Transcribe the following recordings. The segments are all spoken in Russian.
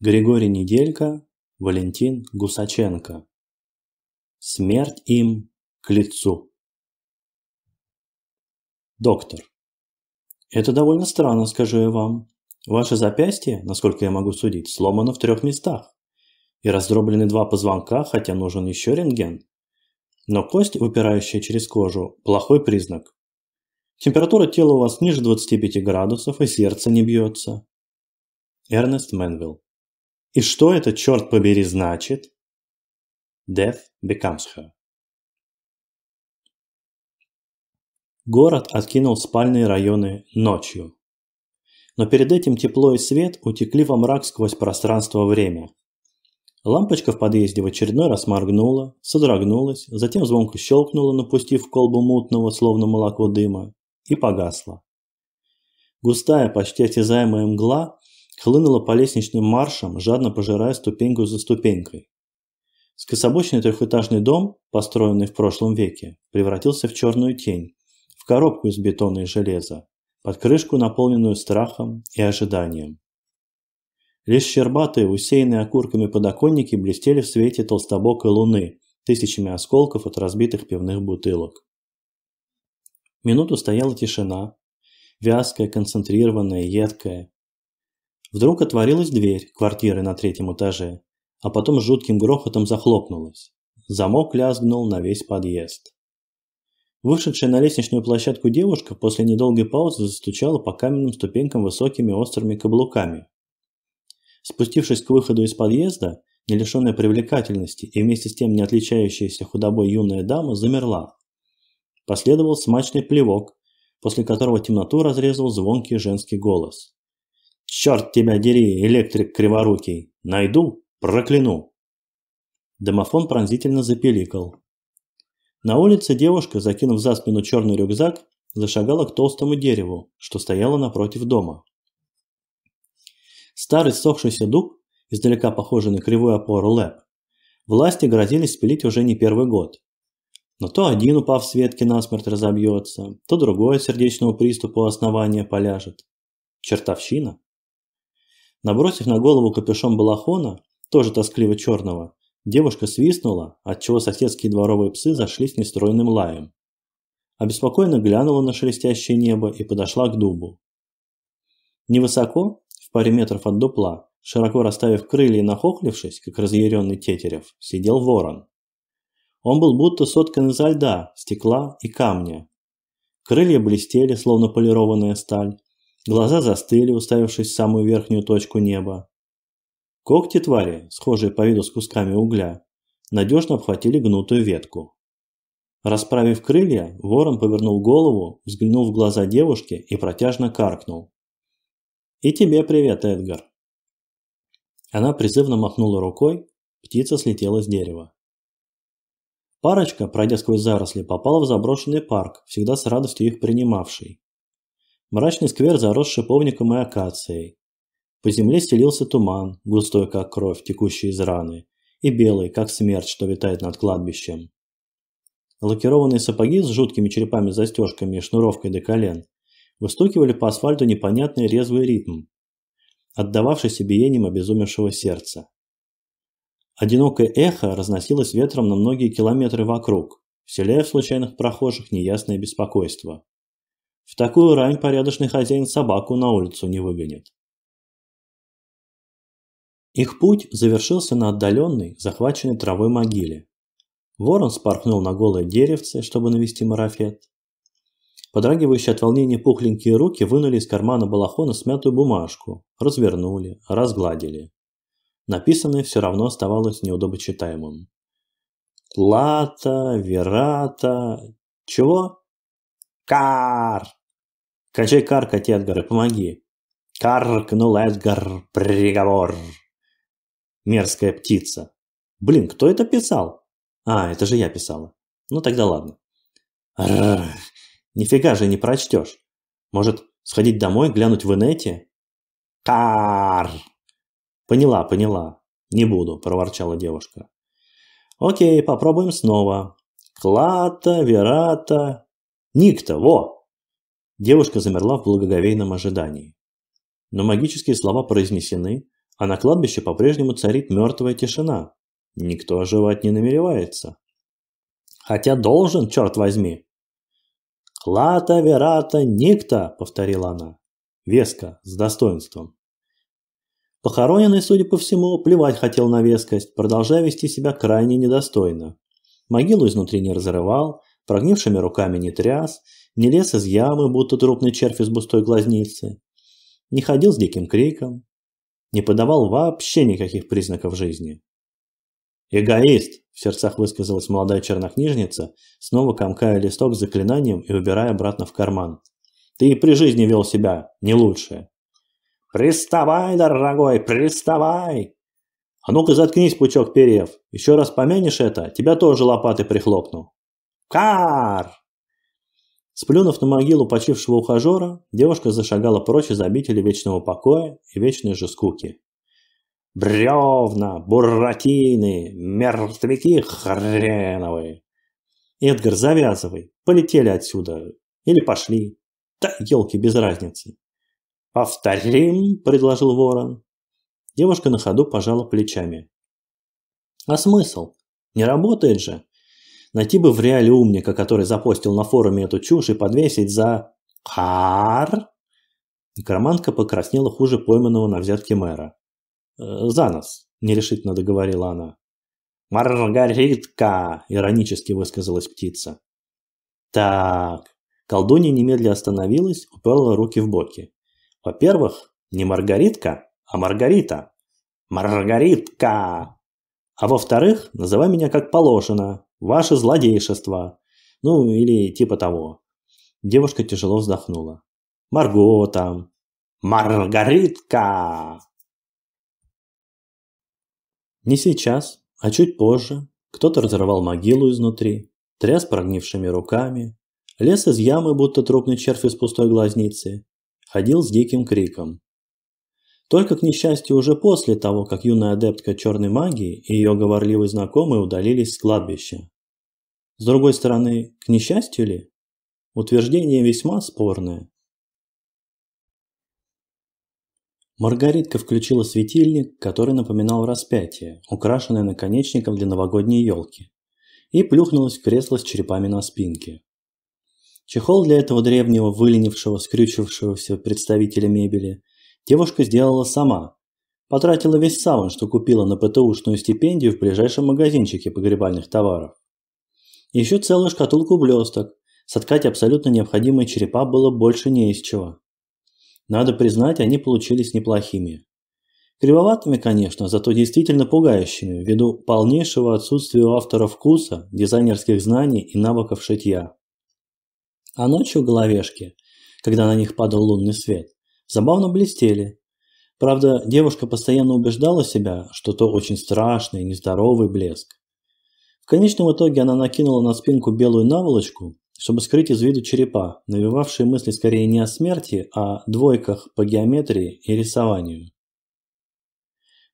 Григорий Неделько, Валентин Гусаченко. Смерть им к лицу. Доктор. Это довольно странно, скажу я вам. Ваше запястье, насколько я могу судить, сломано в трех местах. И раздроблены два позвонка, хотя нужен еще рентген. Но кость, выпирающая через кожу, плохой признак. Температура тела у вас ниже 25 градусов, и сердце не бьется. Эрнест Менвилл и что это, черт побери, значит? Death becomes her. Город откинул спальные районы ночью. Но перед этим тепло и свет утекли во мрак сквозь пространство-время. Лампочка в подъезде в очередной раз моргнула, содрогнулась, затем звонко щелкнула, напустив колбу мутного, словно молоко дыма, и погасла. Густая, почти осязаемая мгла хлынула по лестничным маршам, жадно пожирая ступеньку за ступенькой. Скособочный трехэтажный дом, построенный в прошлом веке, превратился в черную тень, в коробку из бетона и железа, под крышку, наполненную страхом и ожиданием. Лишь щербатые, усеянные окурками подоконники блестели в свете толстобокой луны, тысячами осколков от разбитых пивных бутылок. Минуту стояла тишина, вязкая, концентрированная, едкая, Вдруг отворилась дверь квартиры на третьем этаже, а потом с жутким грохотом захлопнулась. Замок лязгнул на весь подъезд. Вышедшая на лестничную площадку девушка после недолгой паузы застучала по каменным ступенькам высокими острыми каблуками. Спустившись к выходу из подъезда, не лишенная привлекательности и вместе с тем не отличающаяся худобой юная дама замерла. Последовал смачный плевок, после которого темноту разрезал звонкий женский голос. «Черт тебя дери, электрик криворукий! Найду, прокляну!» Домофон пронзительно запеликал. На улице девушка, закинув за спину черный рюкзак, зашагала к толстому дереву, что стояло напротив дома. Старый сохшийся дуб, издалека похожий на кривую опору лэп, власти грозились спилить уже не первый год. Но то один, упав с ветки, насмерть разобьется, то другой сердечного приступа у основания поляжет. Чертовщина. Набросив на голову капюшон балахона, тоже тоскливо черного, девушка свистнула, отчего соседские дворовые псы зашлись нестройным лаем. Обеспокоенно глянула на шелестящее небо и подошла к дубу. Невысоко, в паре метров от дупла, широко расставив крылья и нахохлившись, как разъяренный тетерев, сидел ворон. Он был будто соткан изо льда, стекла и камня. Крылья блестели, словно полированная сталь, Глаза застыли, уставившись в самую верхнюю точку неба. Когти твари, схожие по виду с кусками угля, надежно обхватили гнутую ветку. Расправив крылья, ворон повернул голову, взглянул в глаза девушки и протяжно каркнул. «И тебе привет, Эдгар!» Она призывно махнула рукой, птица слетела с дерева. Парочка, пройдя сквозь заросли, попала в заброшенный парк, всегда с радостью их принимавший. Мрачный сквер зарос шиповником и акацией. По земле стелился туман, густой как кровь, текущая из раны, и белый, как смерть, что витает над кладбищем. Лакированные сапоги с жуткими черепами-застежками и шнуровкой до колен выстукивали по асфальту непонятный резвый ритм, отдававшийся биением обезумевшего сердца. Одинокое эхо разносилось ветром на многие километры вокруг, вселяя в случайных прохожих неясное беспокойство. В такую рань порядочный хозяин собаку на улицу не выгонит. Их путь завершился на отдаленной, захваченной травой могиле. Ворон спорхнул на голое деревце, чтобы навести марафет. Подрагивающие от волнения пухленькие руки вынули из кармана балахона смятую бумажку, развернули, разгладили. Написанное все равно оставалось неудобочитаемым. «Лата, Верата... чего?» «Кар!» «Скачай каркать, Эдгар, и помоги!» Каркнул Эдгар приговор. Мерзкая птица. Блин, кто это писал? А, это же я писала. Ну тогда ладно. Рррр, нифига же не прочтешь. Может, сходить домой, глянуть в инете? Кар! Поняла, поняла. Не буду, проворчала девушка. Окей, попробуем снова. Клата, Верата, Никто, во! Девушка замерла в благоговейном ожидании. Но магические слова произнесены, а на кладбище по-прежнему царит мертвая тишина. Никто оживать не намеревается. Хотя должен, черт возьми. «Клата верата никто», – повторила она. Веска с достоинством. Похороненный, судя по всему, плевать хотел на вескость, продолжая вести себя крайне недостойно. Могилу изнутри не разрывал, прогнившими руками не тряс, не лез из ямы, будто трупный червь из густой глазницы, не ходил с диким криком, не подавал вообще никаких признаков жизни. «Эгоист!» – в сердцах высказалась молодая чернокнижница, снова комкая листок с заклинанием и убирая обратно в карман. «Ты и при жизни вел себя не лучше!» «Приставай, дорогой, приставай!» «А ну-ка заткнись, пучок перьев! Еще раз помянешь это, тебя тоже лопаты прихлопну!» Кар! Сплюнув на могилу почившего ухажера, девушка зашагала прочь из обители вечного покоя и вечной же скуки. «Бревна, буратины, мертвяки хреновые!» «Эдгар, завязывай! Полетели отсюда! Или пошли!» «Да, елки, без разницы!» «Повторим!» – предложил ворон. Девушка на ходу пожала плечами. «А смысл? Не работает же!» Найти бы в реале умника, который запостил на форуме эту чушь и подвесить за... Кар? Некромантка покраснела хуже пойманного на взятке мэра. «Э, «За нас», – нерешительно договорила она. «Маргаритка!» – иронически высказалась птица. «Так». Колдунья немедленно остановилась, уперла руки в боки. «Во-первых, не Маргаритка, а Маргарита». «Маргаритка!» «А во-вторых, называй меня как положено, Ваше злодейшество!» Ну, или типа того. Девушка тяжело вздохнула. «Марго там!» «Маргаритка!» Не сейчас, а чуть позже кто-то разорвал могилу изнутри, тряс прогнившими руками, лес из ямы, будто трупный червь из пустой глазницы, ходил с диким криком. Только, к несчастью, уже после того, как юная адептка черной магии и ее говорливый знакомый удалились с кладбища. С другой стороны, к несчастью ли? Утверждение весьма спорное. Маргаритка включила светильник, который напоминал распятие, украшенное наконечником для новогодней елки, и плюхнулась в кресло с черепами на спинке. Чехол для этого древнего, выленившего, скрючившегося представителя мебели девушка сделала сама. Потратила весь саван, что купила на ПТУшную стипендию в ближайшем магазинчике погребальных товаров. Еще целую шкатулку блесток. Соткать абсолютно необходимые черепа было больше не из чего. Надо признать, они получились неплохими. Кривоватыми, конечно, зато действительно пугающими, ввиду полнейшего отсутствия у автора вкуса, дизайнерских знаний и навыков шитья. А ночью головешки, когда на них падал лунный свет, забавно блестели. Правда, девушка постоянно убеждала себя, что то очень страшный, нездоровый блеск. В конечном итоге она накинула на спинку белую наволочку, чтобы скрыть из виду черепа, навевавшие мысли скорее не о смерти, а о двойках по геометрии и рисованию.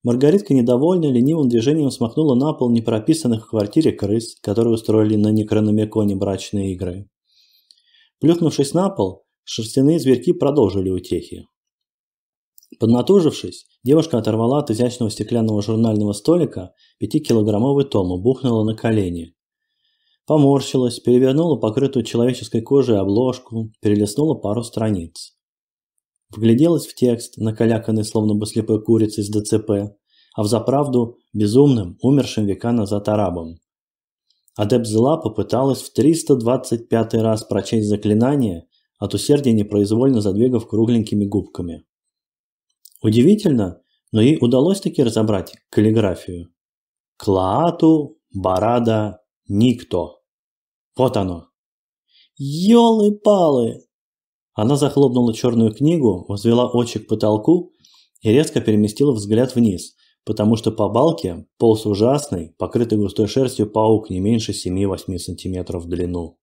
Маргаритка, недовольна ленивым движением смахнула на пол непрописанных в квартире крыс, которые устроили на некрономиконе брачные игры. Плюхнувшись на пол, шерстяные зверьки продолжили утехи. Поднатужившись, девушка оторвала от изящного стеклянного журнального столика пятикилограммовый том и бухнула на колени. Поморщилась, перевернула покрытую человеческой кожей обложку, перелистнула пару страниц. Вгляделась в текст, накаляканный словно бы слепой курицей с ДЦП, а в заправду безумным, умершим века назад арабом. Адепт зла попыталась в 325 раз прочесть заклинание, от усердия непроизвольно задвигав кругленькими губками. Удивительно, но ей удалось таки разобрать каллиграфию. Клаату барада никто. Вот оно. Ёлы-палы! Она захлопнула черную книгу, возвела очи к потолку и резко переместила взгляд вниз, потому что по балке полз ужасный, покрытый густой шерстью паук не меньше 7-8 сантиметров в длину.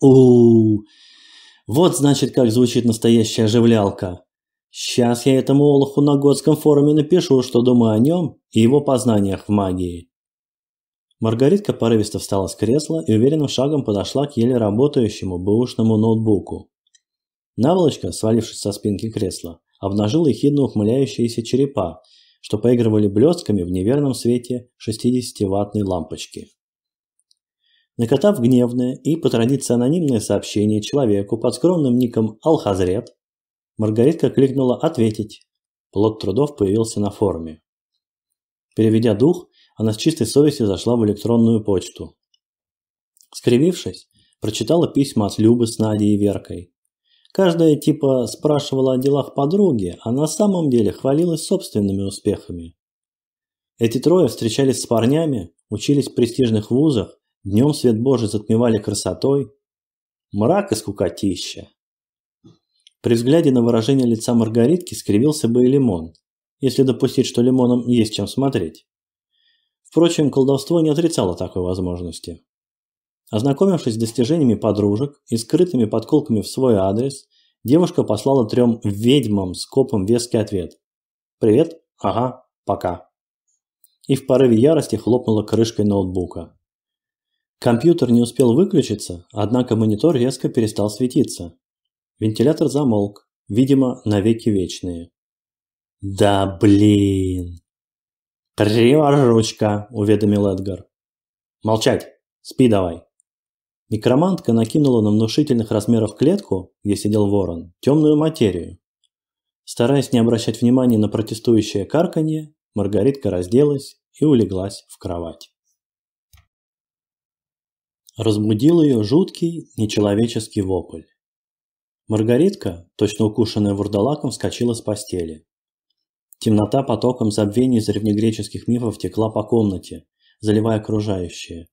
у, -у, Вот значит, как звучит настоящая оживлялка. Сейчас я этому Олуху на готском форуме напишу, что думаю о нем и его познаниях в магии. Маргаритка порывисто встала с кресла и уверенным шагом подошла к еле работающему бэушному ноутбуку. Наволочка, свалившись со спинки кресла, обнажила ехидно ухмыляющиеся черепа, что поигрывали блестками в неверном свете 60-ваттной лампочки. Накатав гневное и по традиции анонимное сообщение человеку под скромным ником Алхазрет, Маргаритка кликнула «Ответить». Плод трудов появился на форуме. Переведя дух, она с чистой совестью зашла в электронную почту. Скривившись, прочитала письма от Любы с Надей и Веркой. Каждая типа спрашивала о делах подруги, а на самом деле хвалилась собственными успехами. Эти трое встречались с парнями, учились в престижных вузах, днем свет божий затмевали красотой. Мрак и скукотища. При взгляде на выражение лица Маргаритки скривился бы и Лимон, если допустить, что Лимоном есть чем смотреть. Впрочем, колдовство не отрицало такой возможности. Ознакомившись с достижениями подружек и скрытыми подколками в свой адрес, девушка послала трем ведьмам с копом веский ответ. «Привет, ага, пока». И в порыве ярости хлопнула крышкой ноутбука. Компьютер не успел выключиться, однако монитор резко перестал светиться. Вентилятор замолк, видимо, навеки вечные. «Да блин!» «Криво уведомил Эдгар. «Молчать! Спи давай!» Некромантка накинула на внушительных размеров клетку, где сидел ворон, темную материю. Стараясь не обращать внимания на протестующее карканье, Маргаритка разделась и улеглась в кровать. Разбудил ее жуткий нечеловеческий вопль. Маргаритка, точно укушенная вурдалаком, вскочила с постели. Темнота потоком забвений из древнегреческих мифов текла по комнате, заливая окружающее.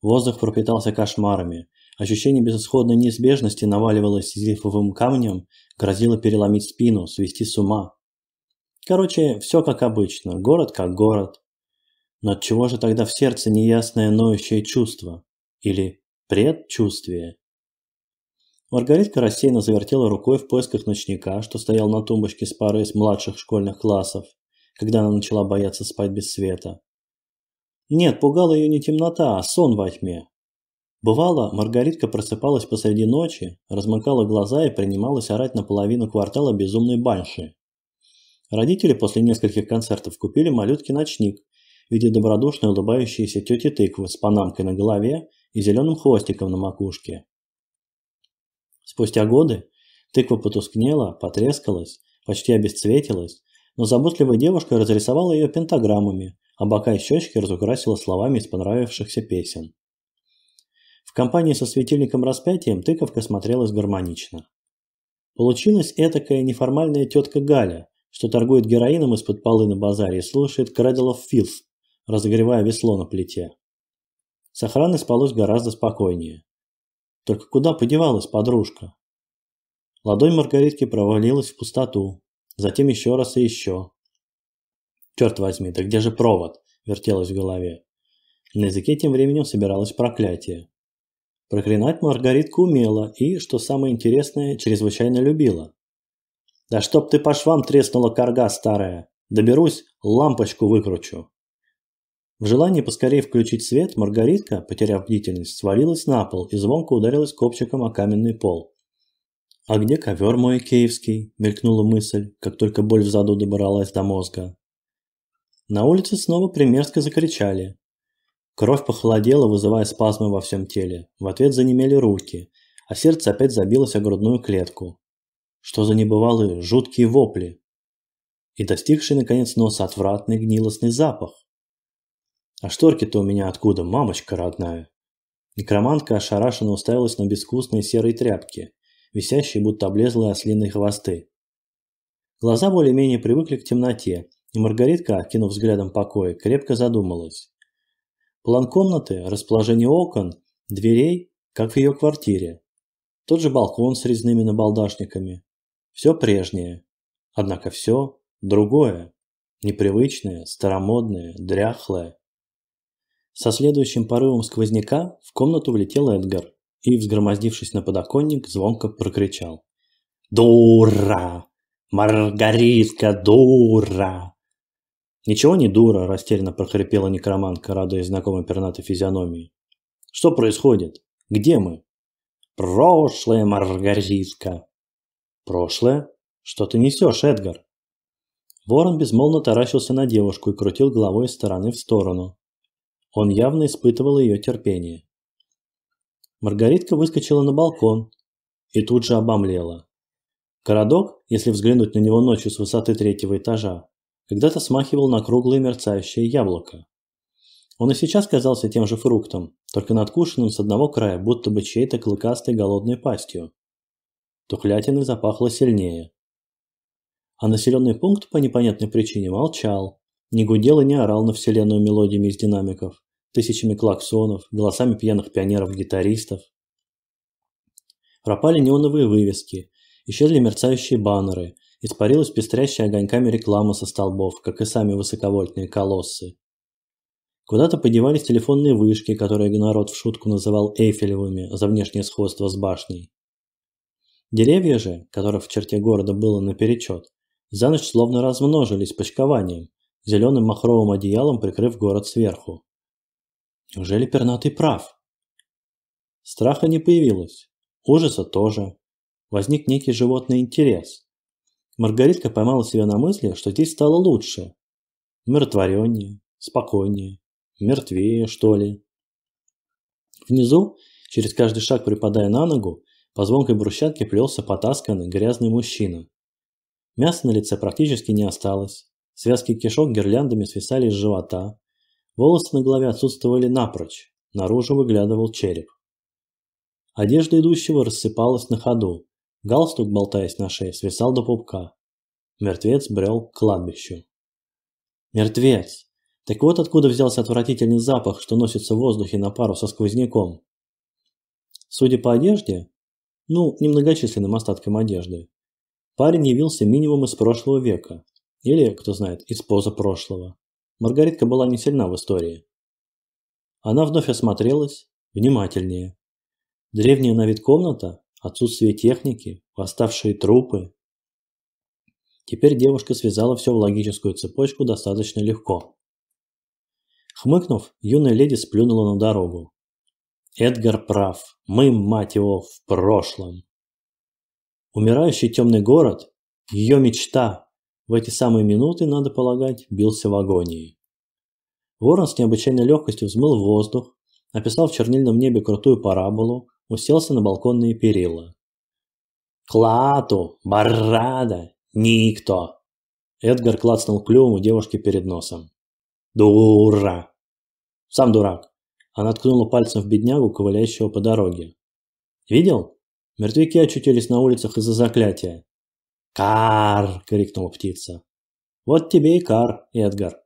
Воздух пропитался кошмарами. Ощущение безысходной неизбежности наваливалось сизифовым камнем, грозило переломить спину, свести с ума. Короче, все как обычно, город как город. Но от чего же тогда в сердце неясное ноющее чувство? Или предчувствие? Маргаритка рассеянно завертела рукой в поисках ночника, что стоял на тумбочке с парой из младших школьных классов, когда она начала бояться спать без света. Нет, пугала ее не темнота, а сон во тьме. Бывало, Маргаритка просыпалась посреди ночи, размыкала глаза и принималась орать на половину квартала безумной банши. Родители после нескольких концертов купили малютке ночник в виде добродушной улыбающейся тети тыквы с панамкой на голове и зеленым хвостиком на макушке. Спустя годы тыква потускнела, потрескалась, почти обесцветилась, но заботливая девушка разрисовала ее пентаграммами, а бока и щечки разукрасила словами из понравившихся песен. В компании со светильником-распятием тыковка смотрелась гармонично. Получилась этакая неформальная тетка Галя, что торгует героином из-под полы на базаре и слушает Cradle of Filth, разогревая весло на плите. С охраной спалось гораздо спокойнее. Только куда подевалась подружка? Ладонь Маргаритки провалилась в пустоту, затем еще раз и еще. «Черт возьми, да где же провод?» – вертелось в голове. На языке тем временем собиралось проклятие. Проклинать Маргаритку умела и, что самое интересное, чрезвычайно любила. «Да чтоб ты по швам треснула, корга старая! Доберусь, лампочку выкручу!» В желании поскорее включить свет, Маргаритка, потеряв бдительность, свалилась на пол и звонко ударилась копчиком о каменный пол. «А где ковер мой киевский?» – мелькнула мысль, как только боль в заду добралась до мозга. На улице снова примерзко закричали. Кровь похолодела, вызывая спазмы во всем теле. В ответ занемели руки, а сердце опять забилось о грудную клетку. Что за небывалые жуткие вопли! И достигший, наконец, носа отвратный гнилостный запах. А шторки-то у меня откуда, мамочка родная? Некромантка ошарашенно уставилась на безвкусные серые тряпки, висящие будто облезлые ослиные хвосты. Глаза более-менее привыкли к темноте, и Маргаритка, кинув взглядом покоя, крепко задумалась. План комнаты, расположение окон, дверей, как в ее квартире. Тот же балкон с резными набалдашниками. Все прежнее. Однако все другое. Непривычное, старомодное, дряхлое. Со следующим порывом сквозняка в комнату влетел Эдгар и, взгромоздившись на подоконник, звонко прокричал. «Дура! Маргаритка, дура!» «Ничего не дура!» – растерянно прохрипела некроманка, радуясь знакомой пернатой физиономии. «Что происходит? Где мы?» «Прошлое, Маргаритка!» «Прошлое? Что ты несешь, Эдгар?» Ворон безмолвно таращился на девушку и крутил головой из стороны в сторону, он явно испытывал ее терпение. Маргаритка выскочила на балкон и тут же обомлела. Городок, если взглянуть на него ночью с высоты третьего этажа, когда-то смахивал на круглое мерцающее яблоко. Он и сейчас казался тем же фруктом, только надкушенным с одного края, будто бы чьей-то клыкастой голодной пастью. Тухлятины запахло сильнее. А населенный пункт по непонятной причине молчал, не гудел и не орал на вселенную мелодиями из динамиков тысячами клаксонов, голосами пьяных пионеров-гитаристов. Пропали неоновые вывески, исчезли мерцающие баннеры, испарилась пестрящая огоньками реклама со столбов, как и сами высоковольтные колоссы. Куда-то подевались телефонные вышки, которые народ в шутку называл Эйфелевыми за внешнее сходство с башней. Деревья же, которых в черте города было наперечет, за ночь словно размножились почкованием, зеленым махровым одеялом прикрыв город сверху. Неужели пернатый прав? Страха не появилось, ужаса тоже. Возник некий животный интерес. Маргаритка поймала себя на мысли, что здесь стало лучше. Миротвореннее, спокойнее, мертвее, что ли. Внизу, через каждый шаг припадая на ногу, по звонкой брусчатке плелся потасканный грязный мужчина. Мяса на лице практически не осталось. Связки кишок гирляндами свисали из живота. Волосы на голове отсутствовали напрочь, наружу выглядывал череп. Одежда идущего рассыпалась на ходу, галстук, болтаясь на шее, свисал до пупка. Мертвец брел к кладбищу. Мертвец! Так вот откуда взялся отвратительный запах, что носится в воздухе на пару со сквозняком. Судя по одежде, ну, немногочисленным остаткам одежды, парень явился минимум из прошлого века, или, кто знает, из прошлого. Маргаритка была не сильна в истории. Она вновь осмотрелась, внимательнее. Древняя на вид комната, отсутствие техники, оставшие трупы. Теперь девушка связала все в логическую цепочку достаточно легко. Хмыкнув, юная леди сплюнула на дорогу. Эдгар прав. Мы, мать его, в прошлом. Умирающий темный город – ее мечта, в эти самые минуты, надо полагать, бился в агонии. Ворон с необычайной легкостью взмыл в воздух, описал в чернильном небе крутую параболу, уселся на балконные перила. «Клату! Баррада! Никто!» Эдгар клацнул клювом у девушки перед носом. «Дура!» «Сам дурак!» Она ткнула пальцем в беднягу, ковыляющего по дороге. «Видел? Мертвяки очутились на улицах из-за заклятия. «Кар!» – крикнула птица. «Вот тебе и кар, Эдгар!»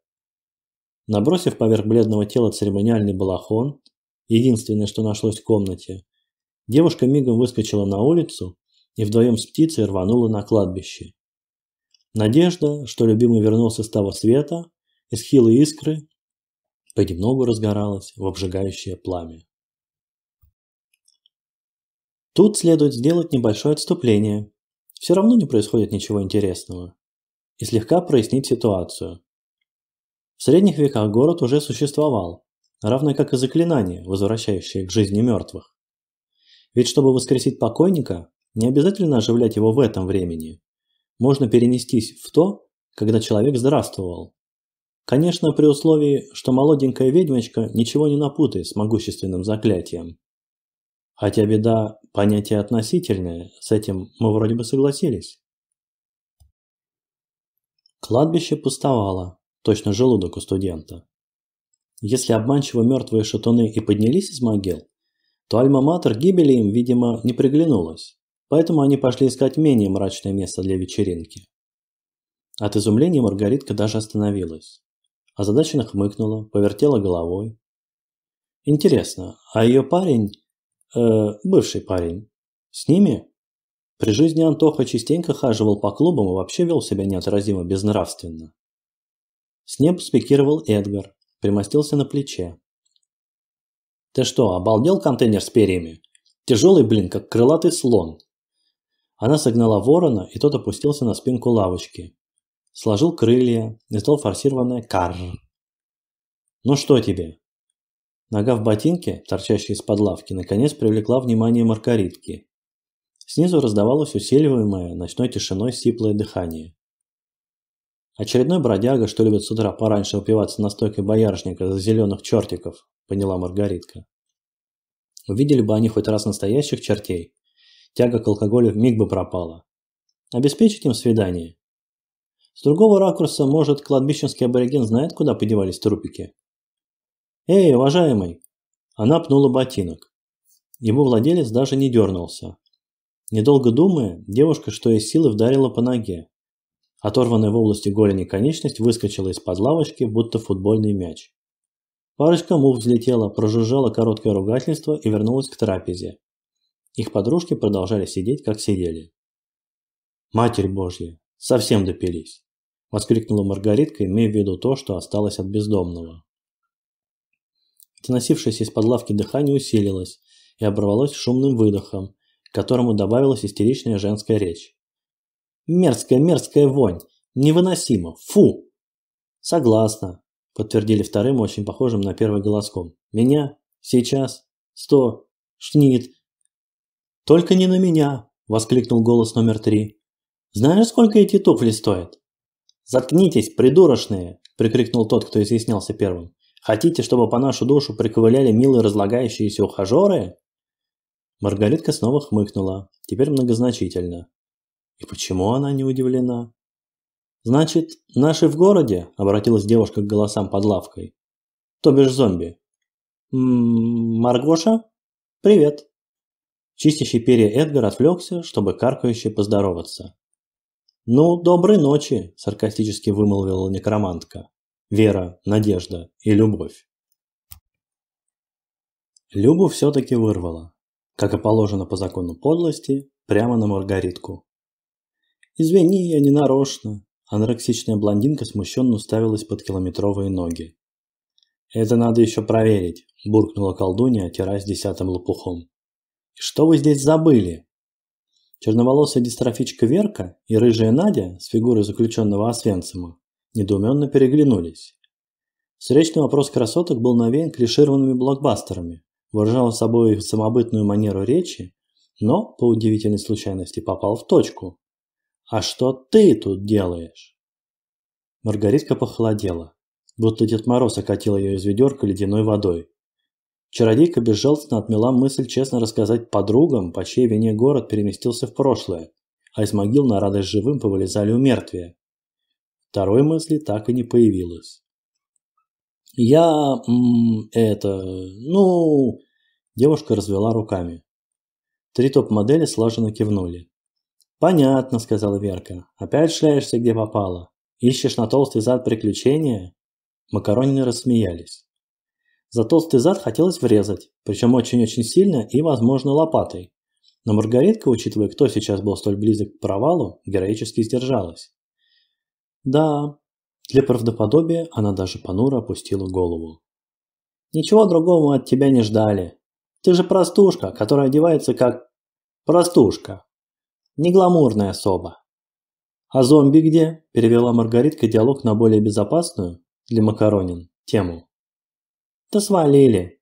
Набросив поверх бледного тела церемониальный балахон, единственное, что нашлось в комнате, девушка мигом выскочила на улицу и вдвоем с птицей рванула на кладбище. Надежда, что любимый вернулся с того света, из хилой искры, понемногу разгоралась в обжигающее пламя. Тут следует сделать небольшое отступление, все равно не происходит ничего интересного, и слегка прояснить ситуацию. В средних веках город уже существовал, равно как и заклинание, возвращающее к жизни мертвых. Ведь чтобы воскресить покойника, не обязательно оживлять его в этом времени. Можно перенестись в то, когда человек здравствовал. Конечно, при условии, что молоденькая ведьмочка ничего не напутает с могущественным заклятием. Хотя беда – понятие относительное, с этим мы вроде бы согласились. Кладбище пустовало, точно желудок у студента. Если обманчиво мертвые шатуны и поднялись из могил, то альма-матер гибели им, видимо, не приглянулась, поэтому они пошли искать менее мрачное место для вечеринки. От изумления Маргаритка даже остановилась. Озадаченно хмыкнула, повертела головой. Интересно, а ее парень Э, бывший парень. С ними? При жизни Антоха частенько хаживал по клубам и вообще вел себя неотразимо безнравственно. С неба спикировал Эдгар, примостился на плече. «Ты что, обалдел контейнер с перьями? Тяжелый, блин, как крылатый слон!» Она согнала ворона, и тот опустился на спинку лавочки. Сложил крылья, издал форсированное «карр». «Ну что тебе? Нога в ботинке, торчащей из-под лавки, наконец привлекла внимание Маргаритки. Снизу раздавалось усиливаемое ночной тишиной сиплое дыхание. «Очередной бродяга, что любит с утра пораньше упиваться настойкой боярышника за зеленых чертиков», – поняла Маргаритка. Увидели бы они хоть раз настоящих чертей, тяга к алкоголю миг бы пропала. Обеспечить им свидание? С другого ракурса, может, кладбищенский абориген знает, куда подевались трупики? «Эй, уважаемый!» Она пнула ботинок. Его владелец даже не дернулся. Недолго думая, девушка, что из силы, вдарила по ноге. Оторванная в области голени конечность выскочила из-под лавочки, будто футбольный мяч. Парочка мух взлетела, прожужжала короткое ругательство и вернулась к трапезе. Их подружки продолжали сидеть, как сидели. «Матерь Божья! Совсем допились!» – воскликнула Маргаритка, имея в виду то, что осталось от бездомного. Доносившееся из-под лавки дыхание усилилось и оборвалось шумным выдохом, к которому добавилась истеричная женская речь. «Мерзкая, мерзкая вонь! Невыносимо! Фу!» «Согласна», – подтвердили вторым, очень похожим на первый голоском. «Меня? Сейчас? Сто? Шнит?» «Только не на меня!» – воскликнул голос номер три. «Знаешь, сколько эти туфли стоят?» «Заткнитесь, придурочные!» – прикрикнул тот, кто изъяснялся первым. Хотите, чтобы по нашу душу приковыляли милые разлагающиеся ухажеры?» Маргаритка снова хмыкнула, теперь многозначительно. И почему она не удивлена? «Значит, наши в городе?» – обратилась девушка к голосам под лавкой. «То бишь зомби». «М «М-м, -м, «Маргоша? Привет!» Чистящий перья Эдгар отвлекся, чтобы каркающе поздороваться. «Ну, доброй ночи!» – саркастически вымолвила некромантка вера, надежда и любовь. Любу все-таки вырвала, как и положено по закону подлости, прямо на Маргаритку. «Извини, я не нарочно», – анорексичная блондинка смущенно уставилась под километровые ноги. «Это надо еще проверить», – буркнула колдунья, отираясь десятым лопухом. что вы здесь забыли?» Черноволосая дистрофичка Верка и рыжая Надя с фигурой заключенного Освенцима недоуменно переглянулись. Встречный вопрос красоток был навеян клишированными блокбастерами, выражал собой их самобытную манеру речи, но, по удивительной случайности, попал в точку. «А что ты тут делаешь?» Маргаритка похолодела, будто Дед Мороз окатил ее из ведерка ледяной водой. Чародейка безжалостно отмела мысль честно рассказать подругам, по чьей вине город переместился в прошлое, а из могил на радость живым повылезали умертвие. Второй мысли так и не появилось. Я... это... ну... Девушка развела руками. Три топ-модели слаженно кивнули. «Понятно», — сказала Верка. «Опять шляешься, где попало? Ищешь на толстый зад приключения?» Макаронины рассмеялись. За толстый зад хотелось врезать, причем очень-очень сильно и, возможно, лопатой. Но Маргаритка, учитывая, кто сейчас был столь близок к провалу, героически сдержалась. Да. Для правдоподобия она даже понуро опустила голову. Ничего другого от тебя не ждали. Ты же простушка, которая одевается как... Простушка. Не гламурная особа. А зомби где? Перевела Маргаритка диалог на более безопасную для макаронин тему. Да свалили.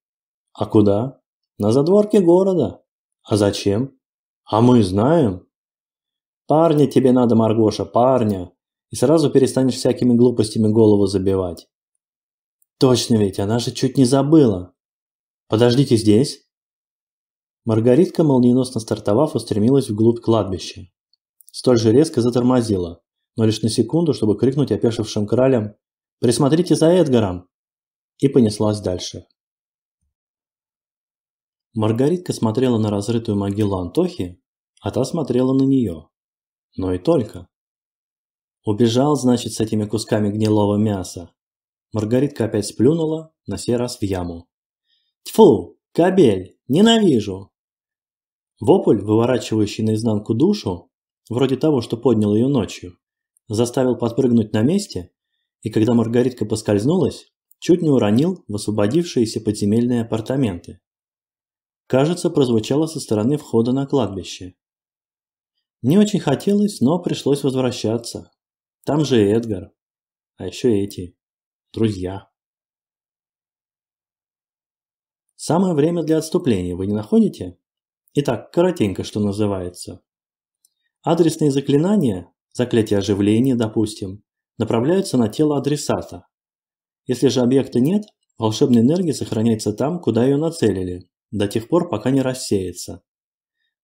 А куда? На задворке города. А зачем? А мы знаем. Парня тебе надо, Маргоша, парня и сразу перестанешь всякими глупостями голову забивать. Точно ведь, она же чуть не забыла. Подождите здесь. Маргаритка, молниеносно стартовав, устремилась вглубь кладбища. Столь же резко затормозила, но лишь на секунду, чтобы крикнуть опешившим кралям «Присмотрите за Эдгаром!» и понеслась дальше. Маргаритка смотрела на разрытую могилу Антохи, а та смотрела на нее. Но и только. Убежал, значит, с этими кусками гнилого мяса. Маргаритка опять сплюнула, на сей раз в яму. Тьфу, кобель, ненавижу! Вопль, выворачивающий наизнанку душу, вроде того, что поднял ее ночью, заставил подпрыгнуть на месте, и когда Маргаритка поскользнулась, чуть не уронил в освободившиеся подземельные апартаменты. Кажется, прозвучало со стороны входа на кладбище. Не очень хотелось, но пришлось возвращаться. Там же Эдгар. А еще эти. Друзья. Самое время для отступления, вы не находите? Итак, коротенько, что называется. Адресные заклинания, заклятие оживления, допустим, направляются на тело адресата. Если же объекта нет, волшебная энергия сохраняется там, куда ее нацелили, до тех пор, пока не рассеется.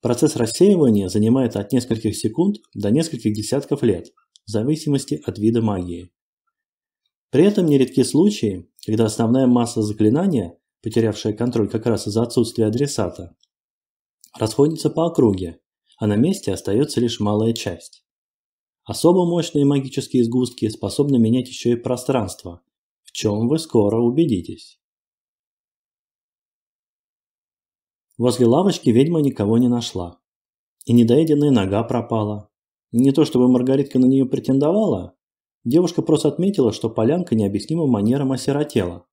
Процесс рассеивания занимает от нескольких секунд до нескольких десятков лет, зависимости от вида магии. При этом нередки случаи, когда основная масса заклинания, потерявшая контроль как раз из-за отсутствия адресата, расходится по округе, а на месте остается лишь малая часть. Особо мощные магические сгустки способны менять еще и пространство, в чем вы скоро убедитесь. Возле лавочки ведьма никого не нашла. И недоеденная нога пропала, не то чтобы Маргаритка на нее претендовала, девушка просто отметила, что полянка необъяснимым манером осиротела.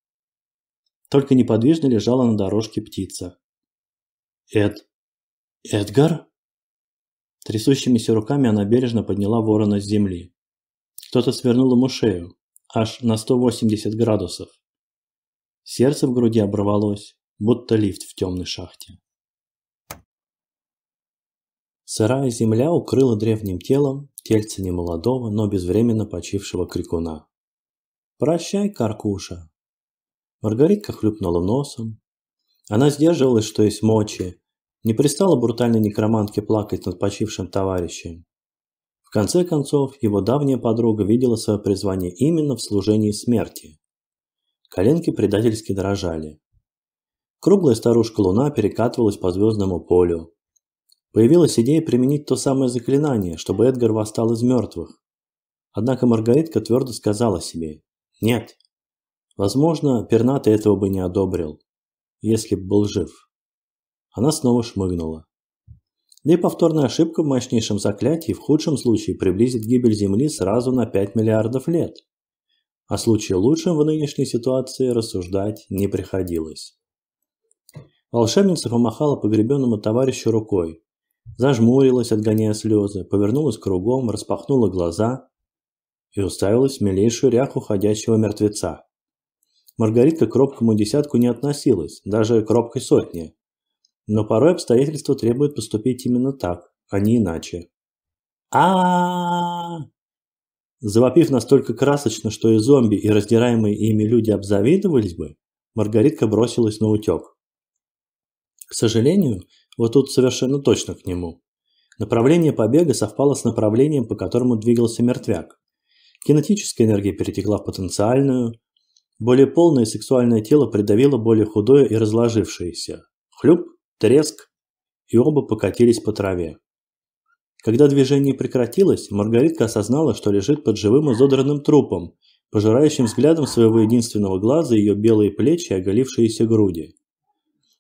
Только неподвижно лежала на дорожке птица. «Эд... Эдгар?» Трясущимися руками она бережно подняла ворона с земли. Кто-то свернул ему шею, аж на 180 градусов. Сердце в груди оборвалось, будто лифт в темной шахте. Сырая земля укрыла древним телом тельце немолодого, но безвременно почившего крикуна. «Прощай, Каркуша!» Маргаритка хлюпнула носом. Она сдерживалась, что есть мочи, не пристала брутальной некромантке плакать над почившим товарищем. В конце концов, его давняя подруга видела свое призвание именно в служении смерти. Коленки предательски дрожали. Круглая старушка луна перекатывалась по звездному полю, Появилась идея применить то самое заклинание, чтобы Эдгар восстал из мертвых. Однако Маргаритка твердо сказала себе «Нет». Возможно, Пернатый этого бы не одобрил, если бы был жив. Она снова шмыгнула. Да и повторная ошибка в мощнейшем заклятии в худшем случае приблизит гибель Земли сразу на 5 миллиардов лет. О случае лучшем в нынешней ситуации рассуждать не приходилось. Волшебница помахала погребенному товарищу рукой, зажмурилась, отгоняя слезы, повернулась кругом, распахнула глаза и уставилась в милейшую ряху ходящего мертвеца. Маргаритка к робкому десятку не относилась, даже к робкой сотне. Но порой обстоятельства требуют поступить именно так, а не иначе. а Завопив настолько красочно, что и зомби, и раздираемые ими люди обзавидовались бы, Маргаритка бросилась на утек. К сожалению, вот тут совершенно точно к нему. Направление побега совпало с направлением, по которому двигался мертвяк. Кинетическая энергия перетекла в потенциальную. Более полное сексуальное тело придавило более худое и разложившееся. Хлюп, треск, и оба покатились по траве. Когда движение прекратилось, Маргаритка осознала, что лежит под живым изодранным трупом, пожирающим взглядом своего единственного глаза ее белые плечи и оголившиеся груди.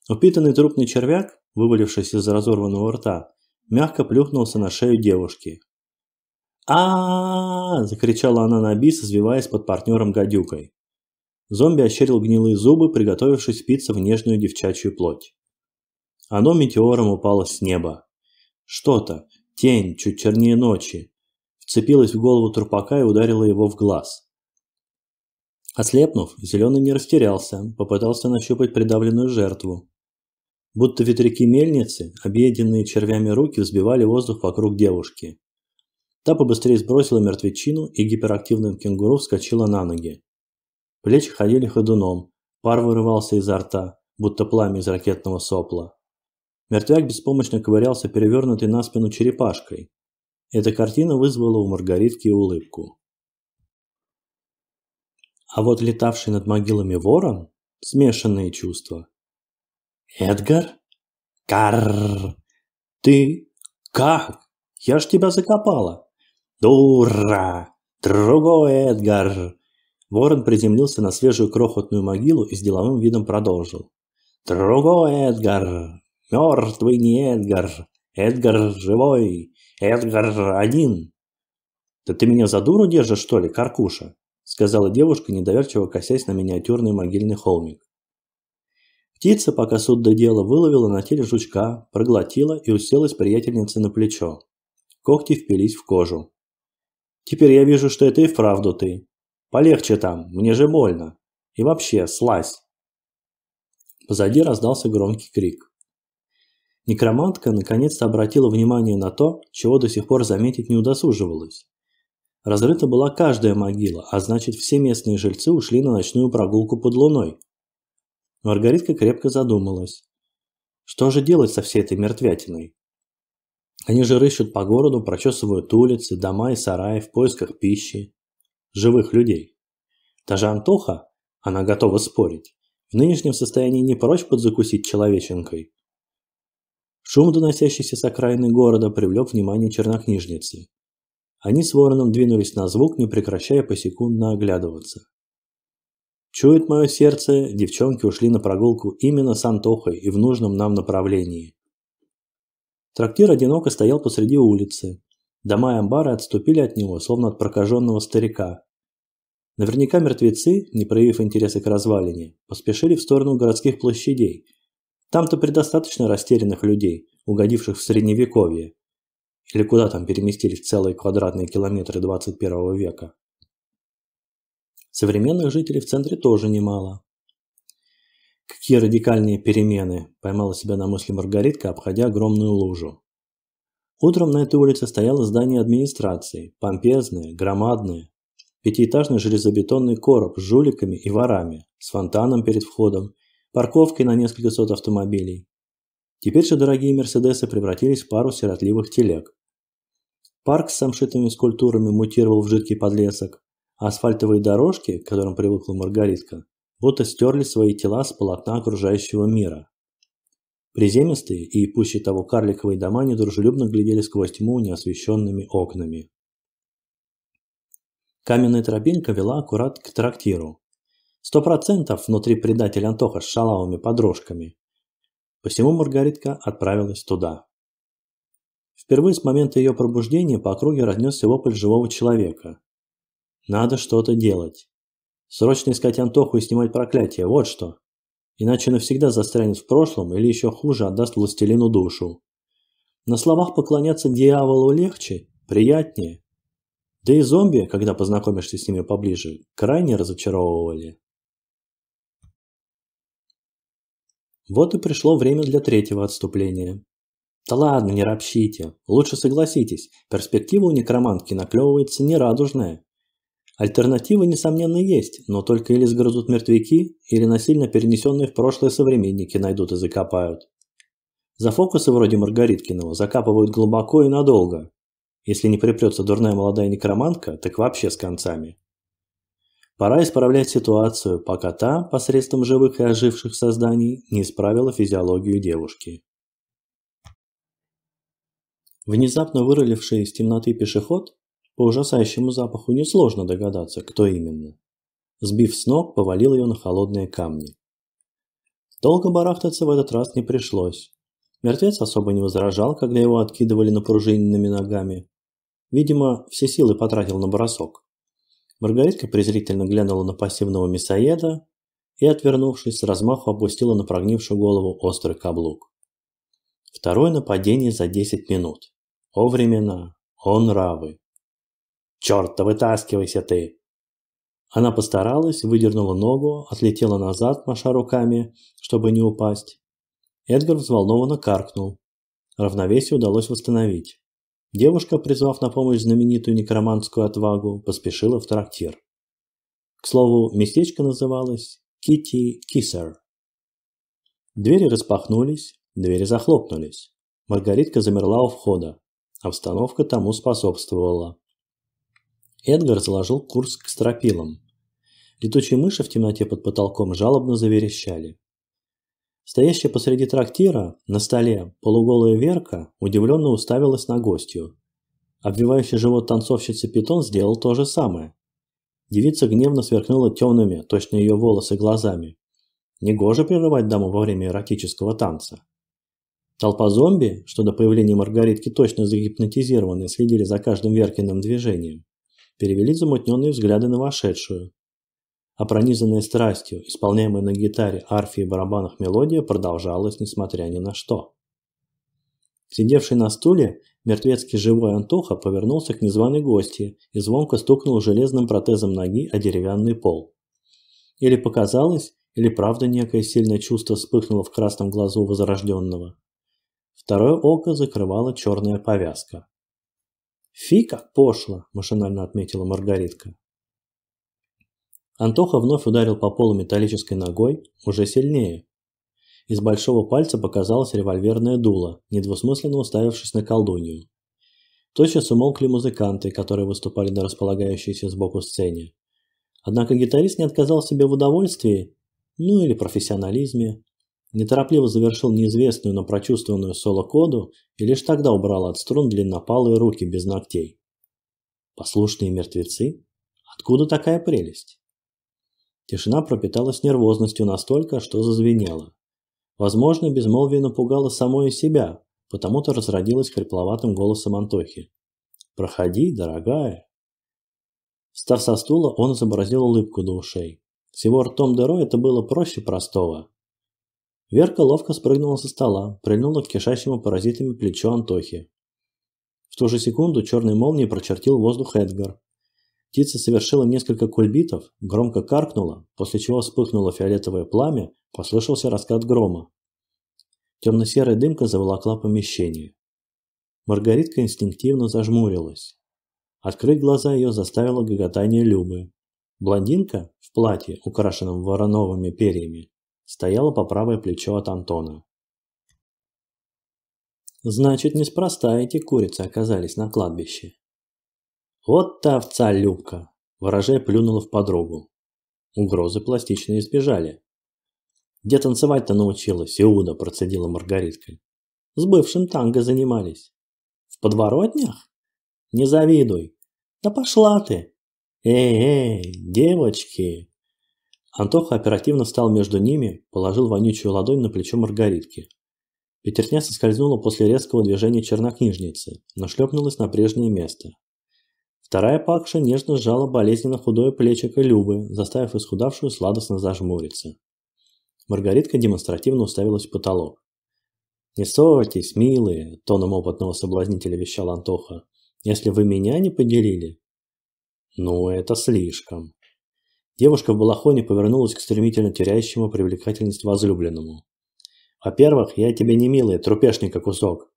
Упитанный трупный червяк вывалившись из разорванного рта, мягко плюхнулся на шею девушки. а, закричала она на бис, извиваясь под партнером гадюкой. Зомби ощерил гнилые зубы, приготовившись впиться в нежную девчачью плоть. Оно метеором упало с неба. Что-то, тень, чуть чернее ночи, вцепилась в голову трупака и ударила его в глаз. Ослепнув, Зеленый не растерялся, попытался нащупать придавленную жертву будто ветряки мельницы, объеденные червями руки, взбивали воздух вокруг девушки. Та побыстрее сбросила мертвечину и гиперактивным кенгуру вскочила на ноги. Плечи ходили ходуном, пар вырывался изо рта, будто пламя из ракетного сопла. Мертвяк беспомощно ковырялся перевернутой на спину черепашкой. Эта картина вызвала у Маргаритки улыбку. А вот летавший над могилами ворон – смешанные чувства. «Эдгар? Карр! Ты как? Я ж тебя закопала!» «Дура! Другой Эдгар!» Ворон приземлился на свежую крохотную могилу и с деловым видом продолжил. «Другой Эдгар! Мертвый не Эдгар! Эдгар живой! Эдгар один!» «Да ты меня за дуру держишь, что ли, Каркуша?» сказала девушка, недоверчиво косясь на миниатюрный могильный холмик. Птица, пока суд до выловила на теле жучка, проглотила и уселась приятельнице на плечо. Когти впились в кожу. «Теперь я вижу, что это и вправду ты. Полегче там, мне же больно. И вообще, слазь!» Позади раздался громкий крик. Некромантка наконец-то обратила внимание на то, чего до сих пор заметить не удосуживалась. Разрыта была каждая могила, а значит все местные жильцы ушли на ночную прогулку под луной, Маргаритка крепко задумалась. Что же делать со всей этой мертвятиной? Они же рыщут по городу, прочесывают улицы, дома и сараи в поисках пищи. Живых людей. Даже Антоха, она готова спорить, в нынешнем состоянии не прочь подзакусить человеченкой. Шум, доносящийся с окраины города, привлек внимание чернокнижницы. Они с вороном двинулись на звук, не прекращая посекундно оглядываться. Чует мое сердце, девчонки ушли на прогулку именно с Антохой и в нужном нам направлении. Трактир одиноко стоял посреди улицы. Дома и амбары отступили от него, словно от прокаженного старика. Наверняка мертвецы, не проявив интереса к развалине, поспешили в сторону городских площадей. Там-то предостаточно растерянных людей, угодивших в средневековье. Или куда там переместились целые квадратные километры 21 века. Современных жителей в центре тоже немало. Какие радикальные перемены, поймала себя на мысли Маргаритка, обходя огромную лужу. Утром на этой улице стояло здание администрации, помпезное, громадное. Пятиэтажный железобетонный короб с жуликами и ворами, с фонтаном перед входом, парковкой на несколько сот автомобилей. Теперь же дорогие Мерседесы превратились в пару сиротливых телег. Парк с самшитыми скульптурами мутировал в жидкий подлесок асфальтовые дорожки, к которым привыкла Маргаритка, будто стерли свои тела с полотна окружающего мира. Приземистые и, пуще того, карликовые дома недружелюбно глядели сквозь тьму неосвещенными окнами. Каменная тропинка вела аккурат к трактиру. Сто процентов внутри предатель Антоха с шалавыми подружками. Посему Маргаритка отправилась туда. Впервые с момента ее пробуждения по округе разнесся вопль живого человека. Надо что-то делать. Срочно искать Антоху и снимать проклятие, вот что. Иначе навсегда застрянет в прошлом или еще хуже отдаст властелину душу. На словах поклоняться дьяволу легче, приятнее. Да и зомби, когда познакомишься с ними поближе, крайне разочаровывали. Вот и пришло время для третьего отступления. Да ладно, не ропщите. Лучше согласитесь, перспектива у некромантки наклевывается нерадужная. Альтернативы, несомненно, есть, но только или сгрызут мертвяки, или насильно перенесенные в прошлое современники найдут и закопают. За фокусы вроде Маргариткиного закапывают глубоко и надолго. Если не припрется дурная молодая некромантка, так вообще с концами. Пора исправлять ситуацию, пока та, посредством живых и оживших созданий, не исправила физиологию девушки. Внезапно выруливший из темноты пешеход по ужасающему запаху несложно догадаться, кто именно. Сбив с ног, повалил ее на холодные камни. Долго барахтаться в этот раз не пришлось. Мертвец особо не возражал, когда его откидывали на пружиненными ногами. Видимо, все силы потратил на бросок. Маргаритка презрительно глянула на пассивного мясоеда и, отвернувшись, с размаху опустила на прогнившую голову острый каблук. Второе нападение за 10 минут. О времена, о нравы. «Черт-то вытаскивайся ты!» Она постаралась, выдернула ногу, отлетела назад, маша руками, чтобы не упасть. Эдгар взволнованно каркнул. Равновесие удалось восстановить. Девушка, призвав на помощь знаменитую некроманскую отвагу, поспешила в трактир. К слову, местечко называлось Кити Кисер. Двери распахнулись, двери захлопнулись. Маргаритка замерла у входа. Обстановка тому способствовала. Эдгар заложил курс к стропилам. Летучие мыши в темноте под потолком жалобно заверещали. Стоящая посреди трактира, на столе, полуголая Верка удивленно уставилась на гостью. Обвивающий живот танцовщицы Питон сделал то же самое. Девица гневно сверкнула темными, точно ее волосы, глазами. Негоже прерывать даму во время эротического танца. Толпа зомби, что до появления Маргаритки точно загипнотизированные, следили за каждым Веркиным движением, перевели замутненные взгляды на вошедшую. А пронизанная страстью, исполняемая на гитаре, арфе и барабанах мелодия продолжалась, несмотря ни на что. Сидевший на стуле, мертвецкий живой Антоха повернулся к незваной гости и звонко стукнул железным протезом ноги о деревянный пол. Или показалось, или правда некое сильное чувство вспыхнуло в красном глазу возрожденного. Второе око закрывала черная повязка. «Фи как пошло!» – машинально отметила Маргаритка. Антоха вновь ударил по полу металлической ногой, уже сильнее. Из большого пальца показалось револьверное дуло, недвусмысленно уставившись на колдунью. Точно умолкли музыканты, которые выступали на располагающейся сбоку сцене. Однако гитарист не отказал себе в удовольствии, ну или профессионализме, Неторопливо завершил неизвестную, но прочувствованную соло-коду и лишь тогда убрал от струн длиннопалые руки без ногтей. Послушные мертвецы? Откуда такая прелесть? Тишина пропиталась нервозностью настолько, что зазвенела. Возможно, безмолвие напугало само и себя, потому-то разродилось хрипловатым голосом Антохи. «Проходи, дорогая!» Встав со стула, он изобразил улыбку до ушей. С его ртом дыро это было проще простого. Верка ловко спрыгнула со стола, прильнула к кишащему паразитами плечо Антохи. В ту же секунду черной молнией прочертил воздух Эдгар. Птица совершила несколько кульбитов, громко каркнула, после чего вспыхнуло фиолетовое пламя, послышался раскат грома. Темно-серая дымка заволокла помещение. Маргаритка инстинктивно зажмурилась. Открыть глаза ее заставило гоготание Любы. Блондинка в платье, украшенном вороновыми перьями, стояла по правое плечо от Антона. «Значит, неспроста эти курицы оказались на кладбище». «Вот та овца Любка!» – ворожая плюнула в подругу. Угрозы пластично избежали. «Где танцевать-то научилась, Иуда?» – процедила Маргаритка. «С бывшим танго занимались». «В подворотнях? Не завидуй!» «Да пошла ты!» «Эй-эй, девочки!» Антоха оперативно встал между ними, положил вонючую ладонь на плечо Маргаритки. Петерня соскользнула после резкого движения чернокнижницы, но шлепнулась на прежнее место. Вторая пакша нежно сжала болезненно худое плечико Любы, заставив исхудавшую сладостно зажмуриться. Маргаритка демонстративно уставилась в потолок. «Не ссорьтесь, милые!» – тоном опытного соблазнителя вещал Антоха. «Если вы меня не поделили...» «Ну, это слишком!» Девушка в балахоне повернулась к стремительно теряющему привлекательность возлюбленному. «Во-первых, я тебе не милый, трупешника кусок».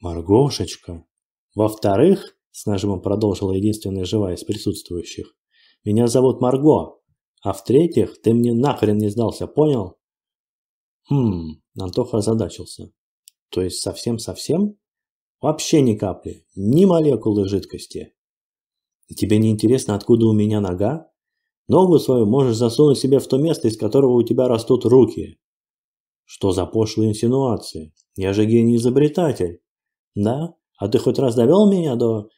«Маргошечка!» «Во-вторых», – с нажимом продолжила единственная живая из присутствующих, «меня зовут Марго, а в-третьих, ты мне нахрен не сдался, понял?» «Хм...» – Антоха озадачился. «То есть совсем-совсем?» «Вообще ни капли, ни молекулы жидкости». тебе не интересно, откуда у меня нога?» Ногу свою можешь засунуть себе в то место, из которого у тебя растут руки. Что за пошлые инсинуации? Я же гений-изобретатель. Да? А ты хоть раз довел меня до...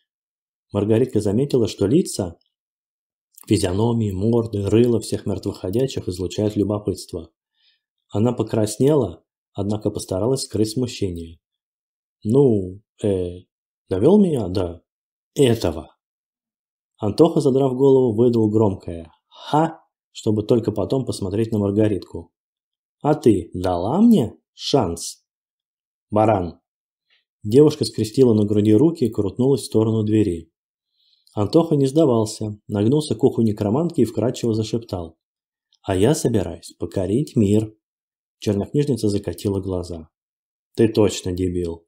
Маргаритка заметила, что лица, физиономии, морды, рыла всех мертвоходячих излучают любопытство. Она покраснела, однако постаралась скрыть смущение. Ну, э, довел меня до этого. Антоха, задрав голову, выдал громкое ха, чтобы только потом посмотреть на Маргаритку. «А ты дала мне шанс?» «Баран!» Девушка скрестила на груди руки и крутнулась в сторону двери. Антоха не сдавался, нагнулся к уху некромантки и вкрадчиво зашептал. «А я собираюсь покорить мир!» Чернокнижница закатила глаза. «Ты точно дебил!»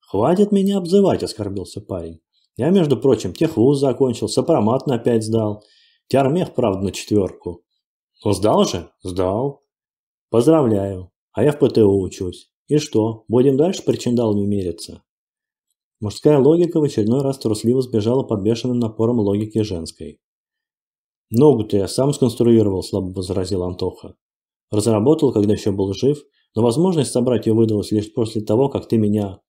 «Хватит меня обзывать!» – оскорбился парень. «Я, между прочим, техвуз закончил, сопромат пять сдал, Термех, правда, на четверку. Но ну, сдал же? Сдал. Поздравляю. А я в ПТУ учусь. И что, будем дальше причиндалами мериться? Мужская логика в очередной раз трусливо сбежала под бешеным напором логики женской. «Ногу-то я сам сконструировал», – слабо возразил Антоха. «Разработал, когда еще был жив, но возможность собрать ее выдалась лишь после того, как ты меня...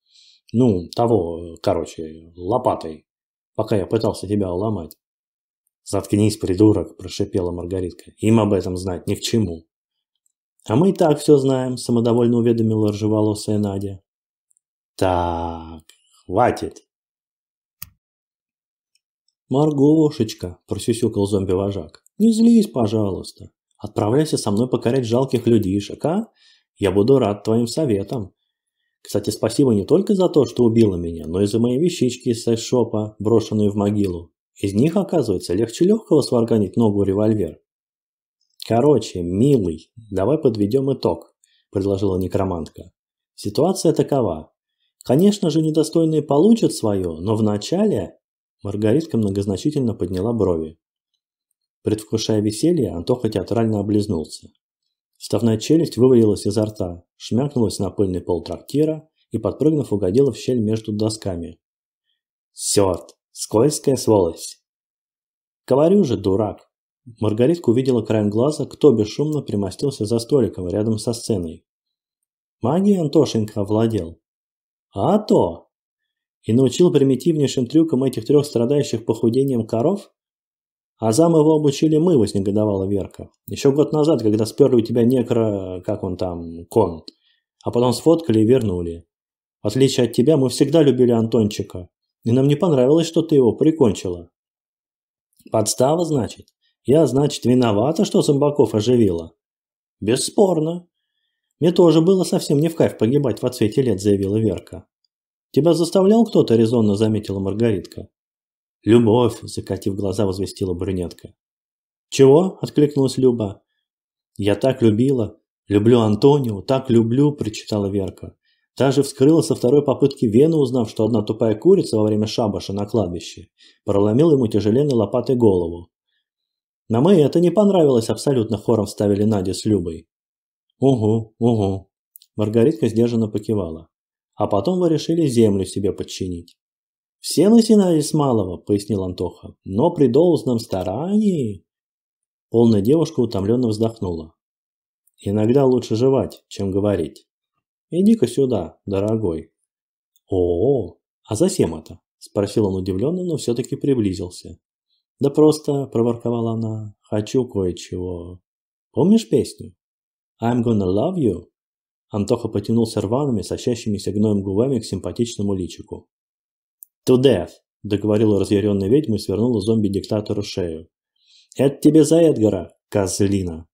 Ну, того, короче, лопатой, пока я пытался тебя уломать. «Заткнись, придурок!» – прошипела Маргаритка. «Им об этом знать ни к чему!» «А мы и так все знаем», – самодовольно уведомила ржеволосая Надя. «Так, хватит!» «Маргошечка!» – просюсюкал зомби-вожак. «Не злись, пожалуйста! Отправляйся со мной покорять жалких людишек, а? Я буду рад твоим советам!» Кстати, спасибо не только за то, что убила меня, но и за мои вещички из сайшопа, брошенные в могилу. Из них, оказывается, легче легкого сварганить ногу револьвер. «Короче, милый, давай подведем итог», – предложила некромантка. «Ситуация такова. Конечно же, недостойные получат свое, но вначале...» Маргаритка многозначительно подняла брови. Предвкушая веселье, Антоха театрально облизнулся. Вставная челюсть вывалилась изо рта, шмякнулась на пыльный пол трактира и, подпрыгнув, угодила в щель между досками. «Сёрт!» Скользкая сволочь. Говорю же, дурак. Маргаритка увидела краем глаза, кто бесшумно примостился за столиком рядом со сценой. Магией Антошенко овладел. А то! И научил примитивнейшим трюкам этих трех страдающих похудением коров? А зам его обучили мы, вознегодовала Верка. Еще год назад, когда сперли у тебя некро... как он там... кон. А потом сфоткали и вернули. В отличие от тебя, мы всегда любили Антончика. И нам не понравилось, что ты его прикончила. Подстава, значит? Я, значит, виновата, что Зомбаков оживила? Бесспорно. Мне тоже было совсем не в кайф погибать в отсвете лет, заявила Верка. Тебя заставлял кто-то, резонно заметила Маргаритка. Любовь, закатив глаза, возвестила брюнетка. Чего? откликнулась Люба. Я так любила. Люблю Антонио, так люблю, прочитала Верка. Также вскрыла со второй попытки вену, узнав, что одна тупая курица во время шабаша на кладбище проломила ему тяжеленной лопатой голову. На Мэй это не понравилось, абсолютно хором ставили Надя с Любой. «Угу, угу», – Маргаритка сдержанно покивала. «А потом вы решили землю себе подчинить». «Все начинали с малого», – пояснил Антоха, – «но при должном старании...» Полная девушка утомленно вздохнула. «Иногда лучше жевать, чем говорить». Иди-ка сюда, дорогой. О, -о, -о а зачем это? Спросил он удивленно, но все-таки приблизился. Да просто, проворковала она, хочу кое-чего. Помнишь песню? I'm gonna love you. Антоха потянулся рваными, сочащимися гноем губами к симпатичному личику. «To death!» – договорила разъяренная ведьма и свернула зомби-диктатору шею. «Это тебе за Эдгара, козлина!»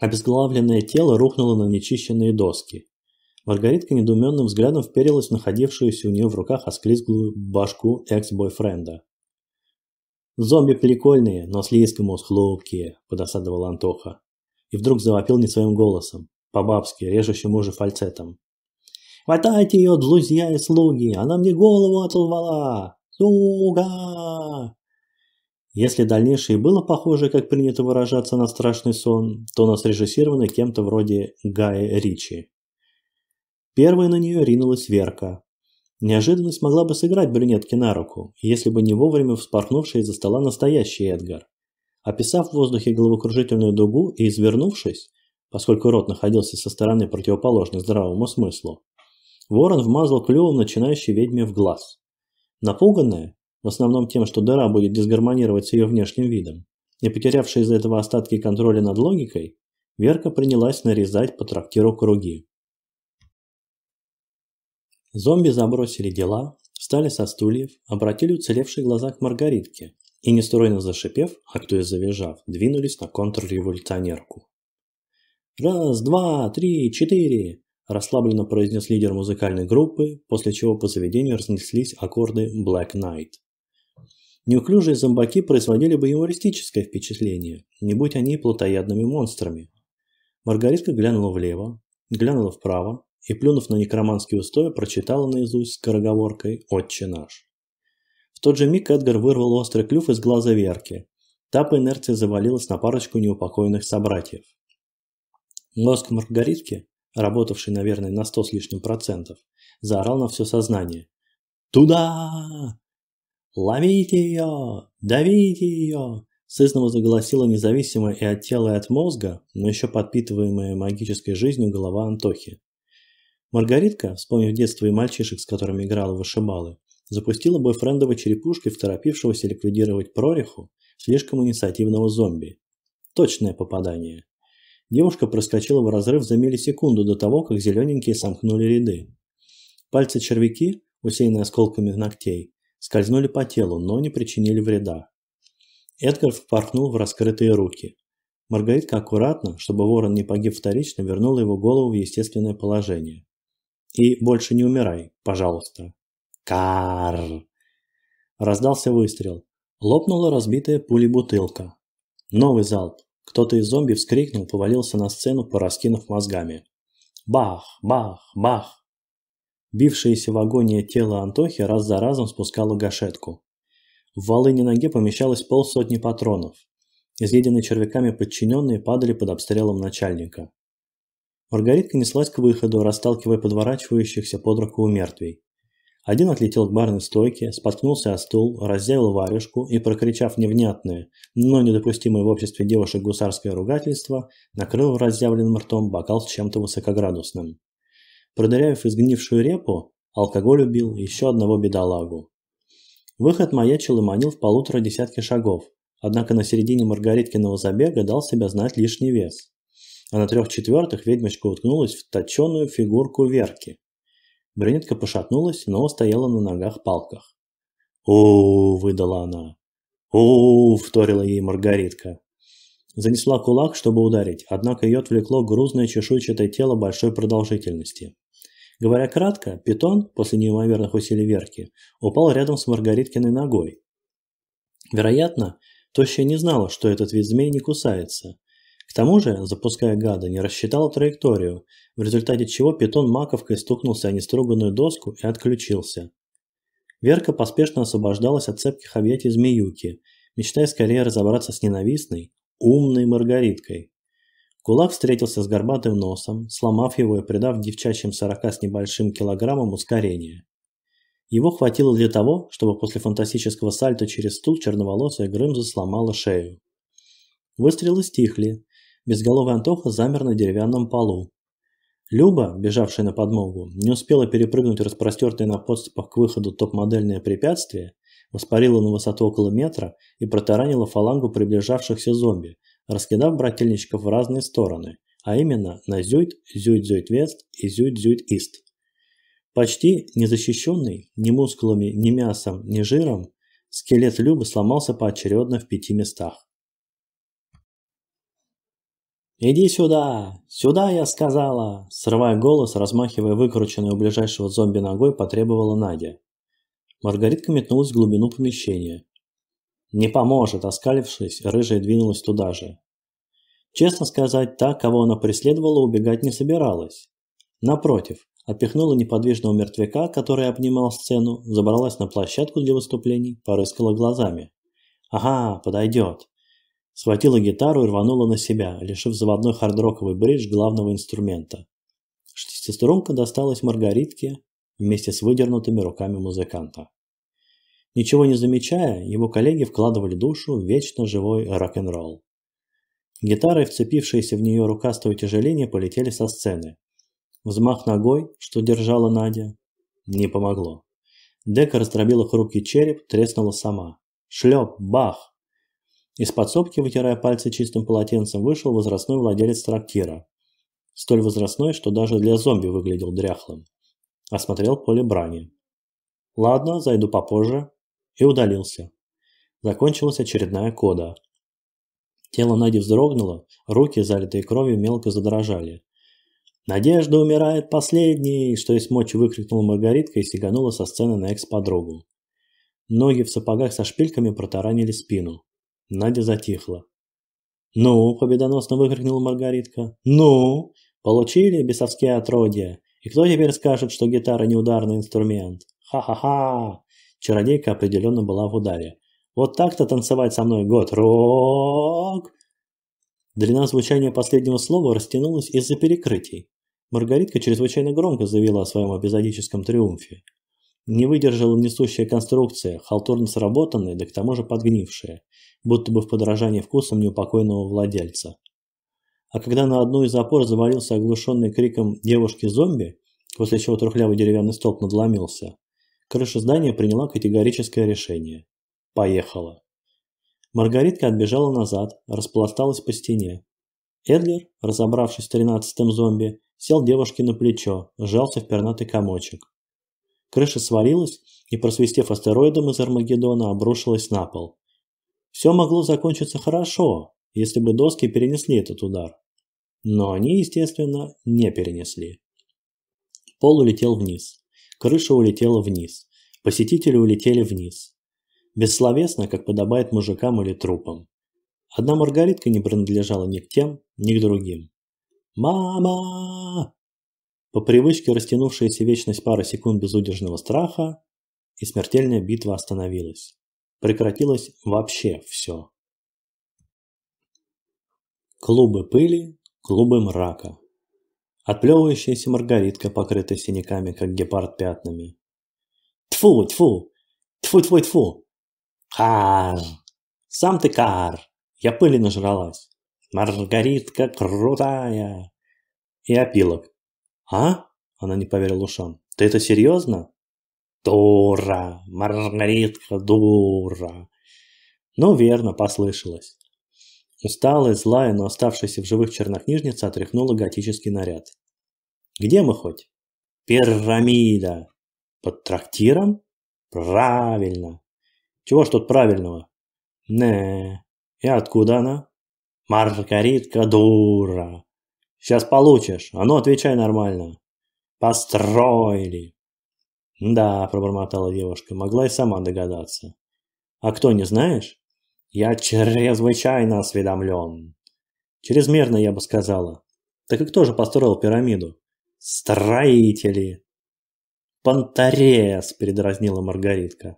Обезглавленное тело рухнуло на нечищенные доски. Маргаритка недоуменным взглядом вперилась в находившуюся у нее в руках осклизглую башку экс-бойфренда. «Зомби прикольные, но слишком уж хлопкие», – подосадовал Антоха. И вдруг завопил не своим голосом, по-бабски, режущим уже фальцетом. «Хватайте ее, друзья и слуги, она мне голову отлывала, Сука!» Если дальнейшее было похоже, как принято выражаться, на страшный сон, то она срежиссирована кем-то вроде Гая Ричи. Первой на нее ринулась Верка. Неожиданность могла бы сыграть брюнетке на руку, если бы не вовремя вспорхнувший из-за стола настоящий Эдгар. Описав в воздухе головокружительную дугу и извернувшись, поскольку рот находился со стороны противоположной здравому смыслу, ворон вмазал клювом начинающей ведьме в глаз. Напуганная, в основном тем, что дыра будет дисгармонировать с ее внешним видом. Не потерявшая из-за этого остатки контроля над логикой, Верка принялась нарезать по трактиру круги. Зомби забросили дела, встали со стульев, обратили уцелевшие глаза к Маргаритке и, нестройно зашипев, а кто и завизжав, двинулись на контрреволюционерку. «Раз, два, три, четыре!» – расслабленно произнес лидер музыкальной группы, после чего по заведению разнеслись аккорды «Black Knight». Неуклюжие зомбаки производили бы юмористическое впечатление, не будь они плотоядными монстрами. Маргаритка глянула влево, глянула вправо и, плюнув на некроманский устой, прочитала наизусть скороговоркой «Отче наш». В тот же миг Эдгар вырвал острый клюв из глаза Верки. Та по инерции завалилась на парочку неупокоенных собратьев. Мозг Маргаритки, работавший, наверное, на сто с лишним процентов, заорал на все сознание. «Туда!» «Ловите ее! Давите ее!» Сызново заголосила независимо и от тела, и от мозга, но еще подпитываемая магической жизнью голова Антохи. Маргаритка, вспомнив детство и мальчишек, с которыми играла в вышибалы, запустила бойфрендовой черепушкой в торопившегося ликвидировать прореху слишком инициативного зомби. Точное попадание. Девушка проскочила в разрыв за миллисекунду до того, как зелененькие сомкнули ряды. Пальцы червяки, усеянные осколками ногтей, скользнули по телу, но не причинили вреда. Эдгар впорхнул в раскрытые руки. Маргаритка аккуратно, чтобы ворон не погиб вторично, вернула его голову в естественное положение. «И больше не умирай, пожалуйста». «Карр!» Раздался выстрел. Лопнула разбитая пулей бутылка. Новый залп. Кто-то из зомби вскрикнул, повалился на сцену, пораскинув мозгами. Бах, бах, бах. Бившееся в агонии тело Антохи раз за разом спускало гашетку. В волыне ноге помещалось полсотни патронов. Изъеденные червяками подчиненные падали под обстрелом начальника. Маргаритка неслась к выходу, расталкивая подворачивающихся под руку у мертвей. Один отлетел к барной стойке, споткнулся о стул, раздявил варежку и, прокричав невнятное, но недопустимое в обществе девушек гусарское ругательство, накрыл разъявленным ртом бокал с чем-то высокоградусным. Продырявив изгнившую репу, алкоголь убил еще одного бедолагу. Выход маячил и манил в полутора десятки шагов, однако на середине Маргариткиного забега дал себя знать лишний вес. А на трех четвертых ведьмочка уткнулась в точеную фигурку Верки. Брюнетка пошатнулась, но стояла на ногах палках. О, выдала она. О, вторила ей Маргаритка. Занесла кулак, чтобы ударить, однако ее отвлекло грузное чешуйчатое тело большой продолжительности. Говоря кратко, питон, после неимоверных усилий Верки, упал рядом с Маргариткиной ногой. Вероятно, Тощая не знала, что этот вид змей не кусается. К тому же, запуская гада, не рассчитала траекторию, в результате чего питон маковкой стукнулся о неструганную доску и отключился. Верка поспешно освобождалась от цепких объятий змеюки, мечтая скорее разобраться с ненавистной, умной Маргариткой. Кулак встретился с горбатым носом, сломав его и придав девчачьим сорока с небольшим килограммом ускорения. Его хватило для того, чтобы после фантастического сальто через стул черноволосая Грымза сломала шею. Выстрелы стихли. Безголовый Антоха замер на деревянном полу. Люба, бежавшая на подмогу, не успела перепрыгнуть распростертое на подступах к выходу топ-модельное препятствие, воспарила на высоту около метра и протаранила фалангу приближавшихся зомби – раскидав брательничков в разные стороны, а именно на Зюйт, Зюйт-Зюйт-Вест и Зюйт-Зюйт-Ист. Почти незащищенный ни мускулами, ни мясом, ни жиром, скелет Любы сломался поочередно в пяти местах. «Иди сюда! Сюда, я сказала!» Срывая голос, размахивая выкрученной у ближайшего зомби ногой, потребовала Надя. Маргаритка метнулась в глубину помещения. «Не поможет!» – оскалившись, рыжая двинулась туда же. Честно сказать, та, кого она преследовала, убегать не собиралась. Напротив, отпихнула неподвижного мертвяка, который обнимал сцену, забралась на площадку для выступлений, порыскала глазами. «Ага, подойдет!» Схватила гитару и рванула на себя, лишив заводной хардроковый бридж главного инструмента. Шестиструнка досталась Маргаритке вместе с выдернутыми руками музыканта. Ничего не замечая, его коллеги вкладывали душу в вечно живой рок-н-ролл. Гитары, вцепившиеся в нее рукастого тяжеления, полетели со сцены. Взмах ногой, что держала Надя, не помогло. Дека раздробила хрупкий череп, треснула сама. Шлеп, бах! Из подсобки, вытирая пальцы чистым полотенцем, вышел возрастной владелец трактира. Столь возрастной, что даже для зомби выглядел дряхлым. Осмотрел поле брани. «Ладно, зайду попозже», и удалился. Закончилась очередная кода. Тело Нади вздрогнуло, руки, залитые кровью, мелко задрожали. «Надежда умирает последней!» – что из мочи выкрикнула Маргаритка и сиганула со сцены на экс-подругу. Ноги в сапогах со шпильками протаранили спину. Надя затихла. «Ну!» – победоносно выкрикнула Маргаритка. «Ну!» «Получили бесовские отродья! И кто теперь скажет, что гитара – не ударный инструмент? Ха-ха-ха!» Чародейка определенно была в ударе. «Вот так-то танцевать со мной год! Рок!» Длина звучания последнего слова растянулась из-за перекрытий. Маргаритка чрезвычайно громко заявила о своем эпизодическом триумфе. Не выдержала несущая конструкция, халтурно сработанная, да к тому же подгнившая, будто бы в подражании вкусом неупокойного владельца. А когда на одну из опор завалился оглушенный криком девушки-зомби, после чего трухлявый деревянный столб надломился, Крыша здания приняла категорическое решение. Поехала. Маргаритка отбежала назад, распласталась по стене. Эдлер, разобравшись с тринадцатым зомби, сел девушке на плечо, сжался в пернатый комочек. Крыша свалилась и, просвистев астероидом из Армагеддона, обрушилась на пол. Все могло закончиться хорошо, если бы доски перенесли этот удар. Но они, естественно, не перенесли. Пол улетел вниз. Крыша улетела вниз. Посетители улетели вниз. Бессловесно, как подобает мужикам или трупам. Одна маргаритка не принадлежала ни к тем, ни к другим. «Мама!» По привычке растянувшаяся вечность пара секунд безудержного страха, и смертельная битва остановилась. Прекратилось вообще все. Клубы пыли, клубы мрака. Отплевывающаяся маргаритка, покрытая синяками, как гепард пятнами. Тфу, тфу, тфу, тфу, тфу. Кар, сам ты кар. Я пыли нажралась. Маргаритка крутая. И опилок. А? Она не поверила ушам. Ты это серьезно? Дура, Маргаритка, дура. Ну, верно, послышалось. Усталая, злая, но оставшаяся в живых чернокнижница отряхнула готический наряд. «Где мы хоть?» «Пирамида!» «Под трактиром?» «Правильно!» «Чего ж тут правильного?» «Не...» «И откуда она?» «Маргаритка дура!» «Сейчас получишь! А ну отвечай нормально!» «Построили!» «Да», – пробормотала девушка, – могла и сама догадаться. «А кто, не знаешь?» Я чрезвычайно осведомлен. Чрезмерно, я бы сказала. Так и кто же построил пирамиду? Строители. Пантарес, передразнила Маргаритка.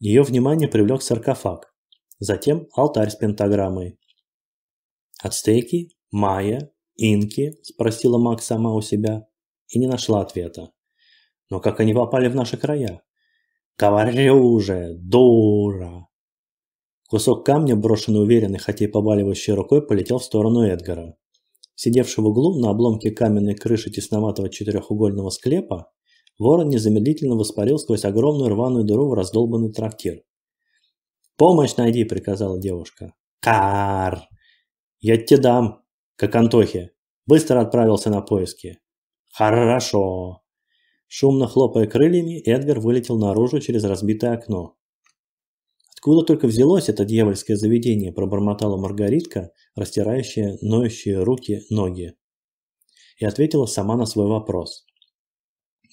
Ее внимание привлек саркофаг. Затем алтарь с пентаграммой. Ацтеки? Майя? Инки? Спросила Макс сама у себя и не нашла ответа. Но как они попали в наши края? Говорю уже, дура! Кусок камня, брошенный уверенной, хотя и побаливающей рукой, полетел в сторону Эдгара. Сидевший в углу на обломке каменной крыши тесноватого четырехугольного склепа, ворон незамедлительно воспарил сквозь огромную рваную дыру в раздолбанный трактир. «Помощь найди!» – приказала девушка. «Кар! Я тебе дам, как Антохи, Быстро отправился на поиски. «Хорошо!» Шумно хлопая крыльями, Эдгар вылетел наружу через разбитое окно. «Откуда только взялось это дьявольское заведение?» – пробормотала Маргаритка, растирающая ноющие руки, ноги. И ответила сама на свой вопрос.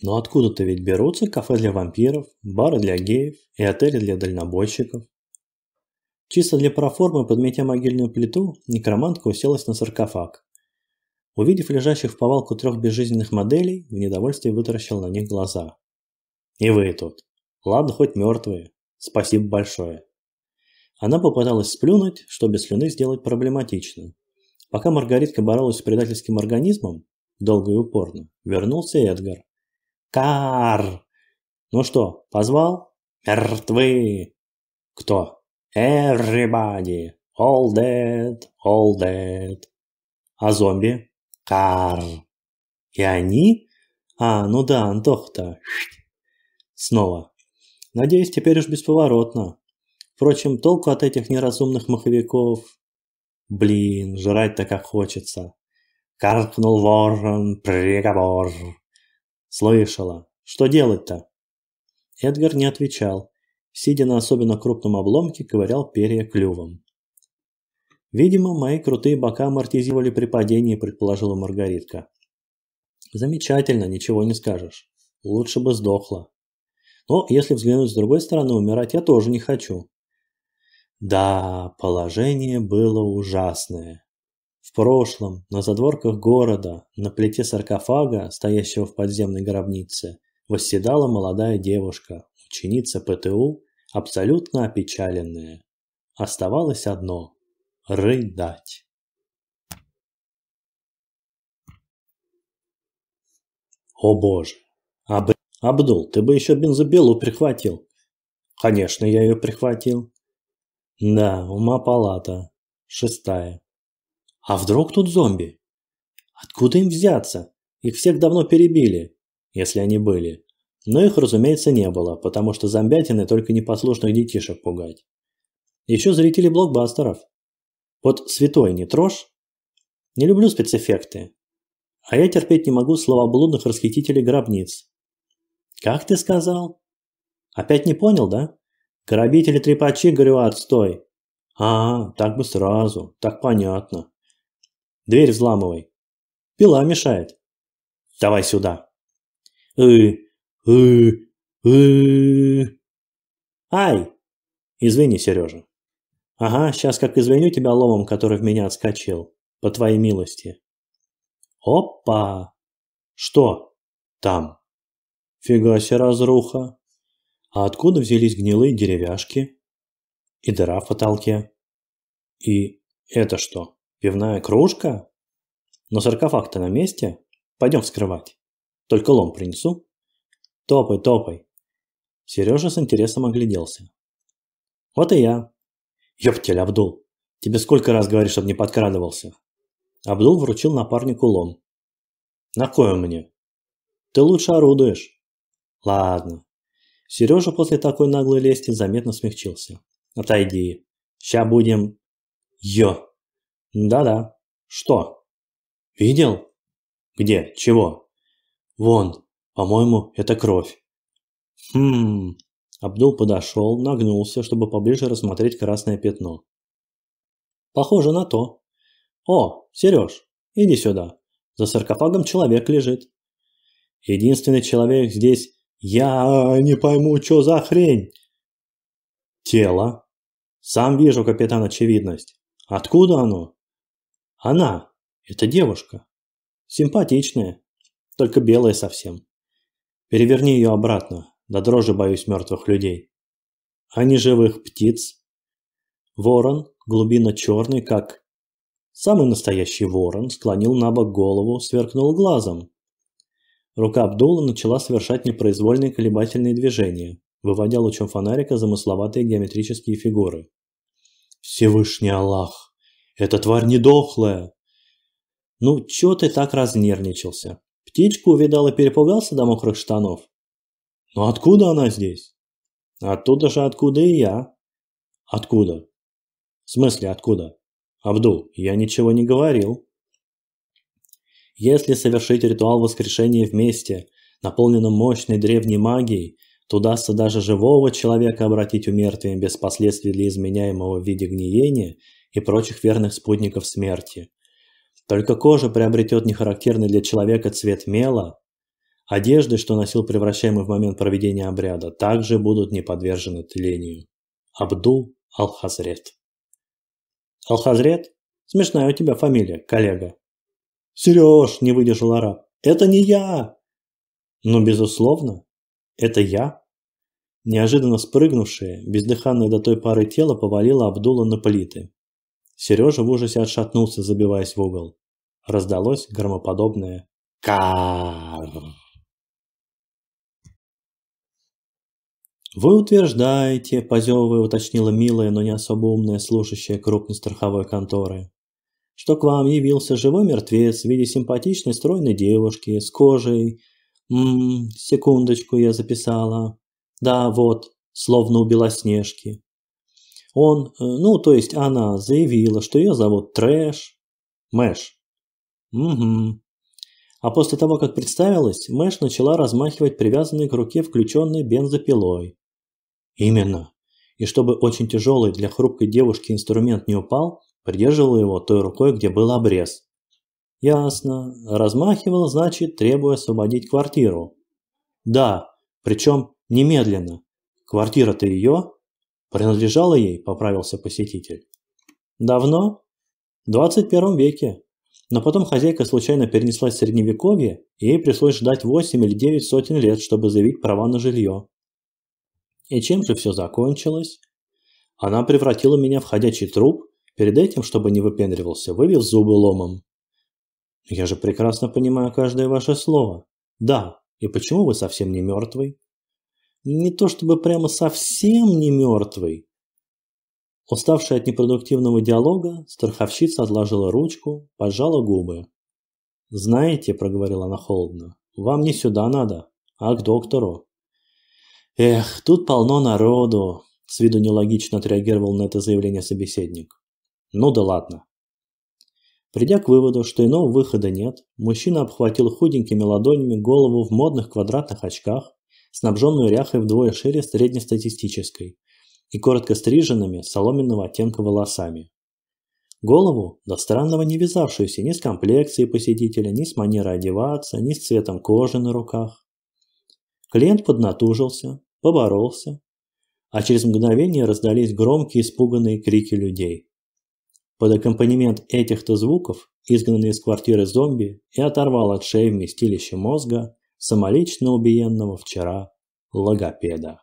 «Но «Ну откуда-то ведь берутся кафе для вампиров, бары для геев и отели для дальнобойщиков?» Чисто для проформы, подметя могильную плиту, некромантка уселась на саркофаг. Увидев лежащих в повалку трех безжизненных моделей, в недовольстве вытаращил на них глаза. «И вы тут. Ладно, хоть мертвые. Спасибо большое. Она попыталась сплюнуть, чтобы слюны сделать проблематично. Пока Маргаритка боролась с предательским организмом, долго и упорно, вернулся Эдгар. Кар! Ну что, позвал? Мертвы! Кто? Everybody! All dead! All dead! А зомби? Кар! И они? А, ну да, Антох-то. Снова. Надеюсь, теперь уж бесповоротно. Впрочем, толку от этих неразумных маховиков... Блин, жрать так как хочется. Каркнул ворон, приговор. Слышала. Что делать-то? Эдгар не отвечал. Сидя на особенно крупном обломке, ковырял перья клювом. «Видимо, мои крутые бока амортизировали при падении», – предположила Маргаритка. «Замечательно, ничего не скажешь. Лучше бы сдохла. Но если взглянуть с другой стороны, умирать я тоже не хочу. Да, положение было ужасное. В прошлом, на задворках города, на плите саркофага, стоящего в подземной гробнице, восседала молодая девушка, ученица ПТУ, абсолютно опечаленная. Оставалось одно – рыдать. О боже, об Абдул, ты бы еще бензопилу прихватил. Конечно, я ее прихватил. Да, ума палата. Шестая. А вдруг тут зомби? Откуда им взяться? Их всех давно перебили, если они были. Но их, разумеется, не было, потому что зомбятины только непослушных детишек пугать. Еще зрители блокбастеров. Вот святой не трожь? Не люблю спецэффекты. А я терпеть не могу слова блудных расхитителей гробниц. «Как ты сказал?» «Опять не понял, да? Грабители трепачи, говорю, отстой!» «А, так бы сразу, так понятно!» «Дверь взламывай!» «Пила мешает!» «Давай сюда!» «Ы, Э, э, э. «Ай!» «Извини, Сережа!» «Ага, сейчас как извиню тебя ломом, который в меня отскочил, по твоей милости!» «Опа!» «Что там?» Фига себе разруха. А откуда взялись гнилые деревяшки? И дыра в потолке. И это что, пивная кружка? Но саркофаг-то на месте. Пойдем вскрывать. Только лом принесу. Топай, топай. Сережа с интересом огляделся. Вот и я. Ёптель, Абдул, тебе сколько раз говоришь, чтобы не подкрадывался? Абдул вручил напарнику лом. На кое мне? Ты лучше орудуешь. Ладно. Сережа после такой наглой лести заметно смягчился. Отойди. Ща будем... Йо. Да-да. Что? Видел? Где? Чего? Вон. По-моему, это кровь. Хм. Абдул подошел, нагнулся, чтобы поближе рассмотреть красное пятно. Похоже на то. О, Сереж, иди сюда. За саркофагом человек лежит. Единственный человек здесь «Я э, не пойму, что за хрень?» «Тело. Сам вижу, капитан Очевидность. Откуда оно?» «Она. Это девушка. Симпатичная. Только белая совсем. Переверни ее обратно. До дрожи боюсь мертвых людей. А не живых птиц?» Ворон, глубина черный, как... Самый настоящий ворон склонил на бок голову, сверкнул глазом, Рука Абдулла начала совершать непроизвольные колебательные движения, выводя лучом фонарика замысловатые геометрические фигуры. «Всевышний Аллах! Эта тварь не дохлая!» «Ну, чё ты так разнервничался? Птичку увидал и перепугался до мокрых штанов?» «Ну откуда она здесь?» «Оттуда же, откуда и я». «Откуда?» «В смысле откуда?» «Абдул, я ничего не говорил». Если совершить ритуал воскрешения вместе, наполненным мощной древней магией, то удастся даже живого человека обратить умертвием без последствий для изменяемого в виде гниения и прочих верных спутников смерти. Только кожа приобретет нехарактерный для человека цвет мела, одежды, что носил превращаемый в момент проведения обряда, также будут не подвержены тлению. Абдул Алхазрет. Алхазрет? Смешная у тебя фамилия, коллега. «Сереж!» – не выдержал араб. «Это не я!» «Ну, безусловно, это я!» Неожиданно спрыгнувшее, бездыханное до той пары тело повалило Абдула на плиты. Сережа в ужасе отшатнулся, забиваясь в угол. Раздалось громоподобное «Кар!». «Вы утверждаете», – позевывая уточнила милая, но не особо умная слушающая крупной страховой конторы, что к вам явился живой мертвец в виде симпатичной стройной девушки с кожей. Ммм, секундочку я записала. Да, вот, словно у Белоснежки. Он, э, ну, то есть она заявила, что ее зовут Трэш. Мэш. Угу. А после того, как представилась, Мэш начала размахивать привязанной к руке включенной бензопилой. Именно. И чтобы очень тяжелый для хрупкой девушки инструмент не упал, придерживал его той рукой, где был обрез. Ясно. Размахивал, значит, требуя освободить квартиру. Да, причем немедленно. Квартира-то ее? Принадлежала ей, поправился посетитель. Давно? В двадцать первом веке. Но потом хозяйка случайно перенеслась в средневековье, и ей пришлось ждать восемь или девять сотен лет, чтобы заявить права на жилье. И чем же все закончилось? Она превратила меня в ходячий труп? Перед этим, чтобы не выпендривался, вывел зубы ломом. «Я же прекрасно понимаю каждое ваше слово. Да, и почему вы совсем не мертвый?» «Не то чтобы прямо совсем не мертвый». Уставшая от непродуктивного диалога, страховщица отложила ручку, поджала губы. «Знаете», – проговорила она холодно, – «вам не сюда надо, а к доктору». «Эх, тут полно народу», – с виду нелогично отреагировал на это заявление собеседник. Ну да ладно. Придя к выводу, что иного выхода нет, мужчина обхватил худенькими ладонями голову в модных квадратных очках, снабженную ряхой вдвое шире среднестатистической и коротко стриженными соломенного оттенка волосами. Голову, до странного не вязавшуюся ни с комплекцией посетителя, ни с манерой одеваться, ни с цветом кожи на руках. Клиент поднатужился, поборолся, а через мгновение раздались громкие испуганные крики людей. Под аккомпанемент этих-то звуков, изгнанный из квартиры зомби и оторвал от шеи вместилище мозга самолично убиенного вчера логопеда.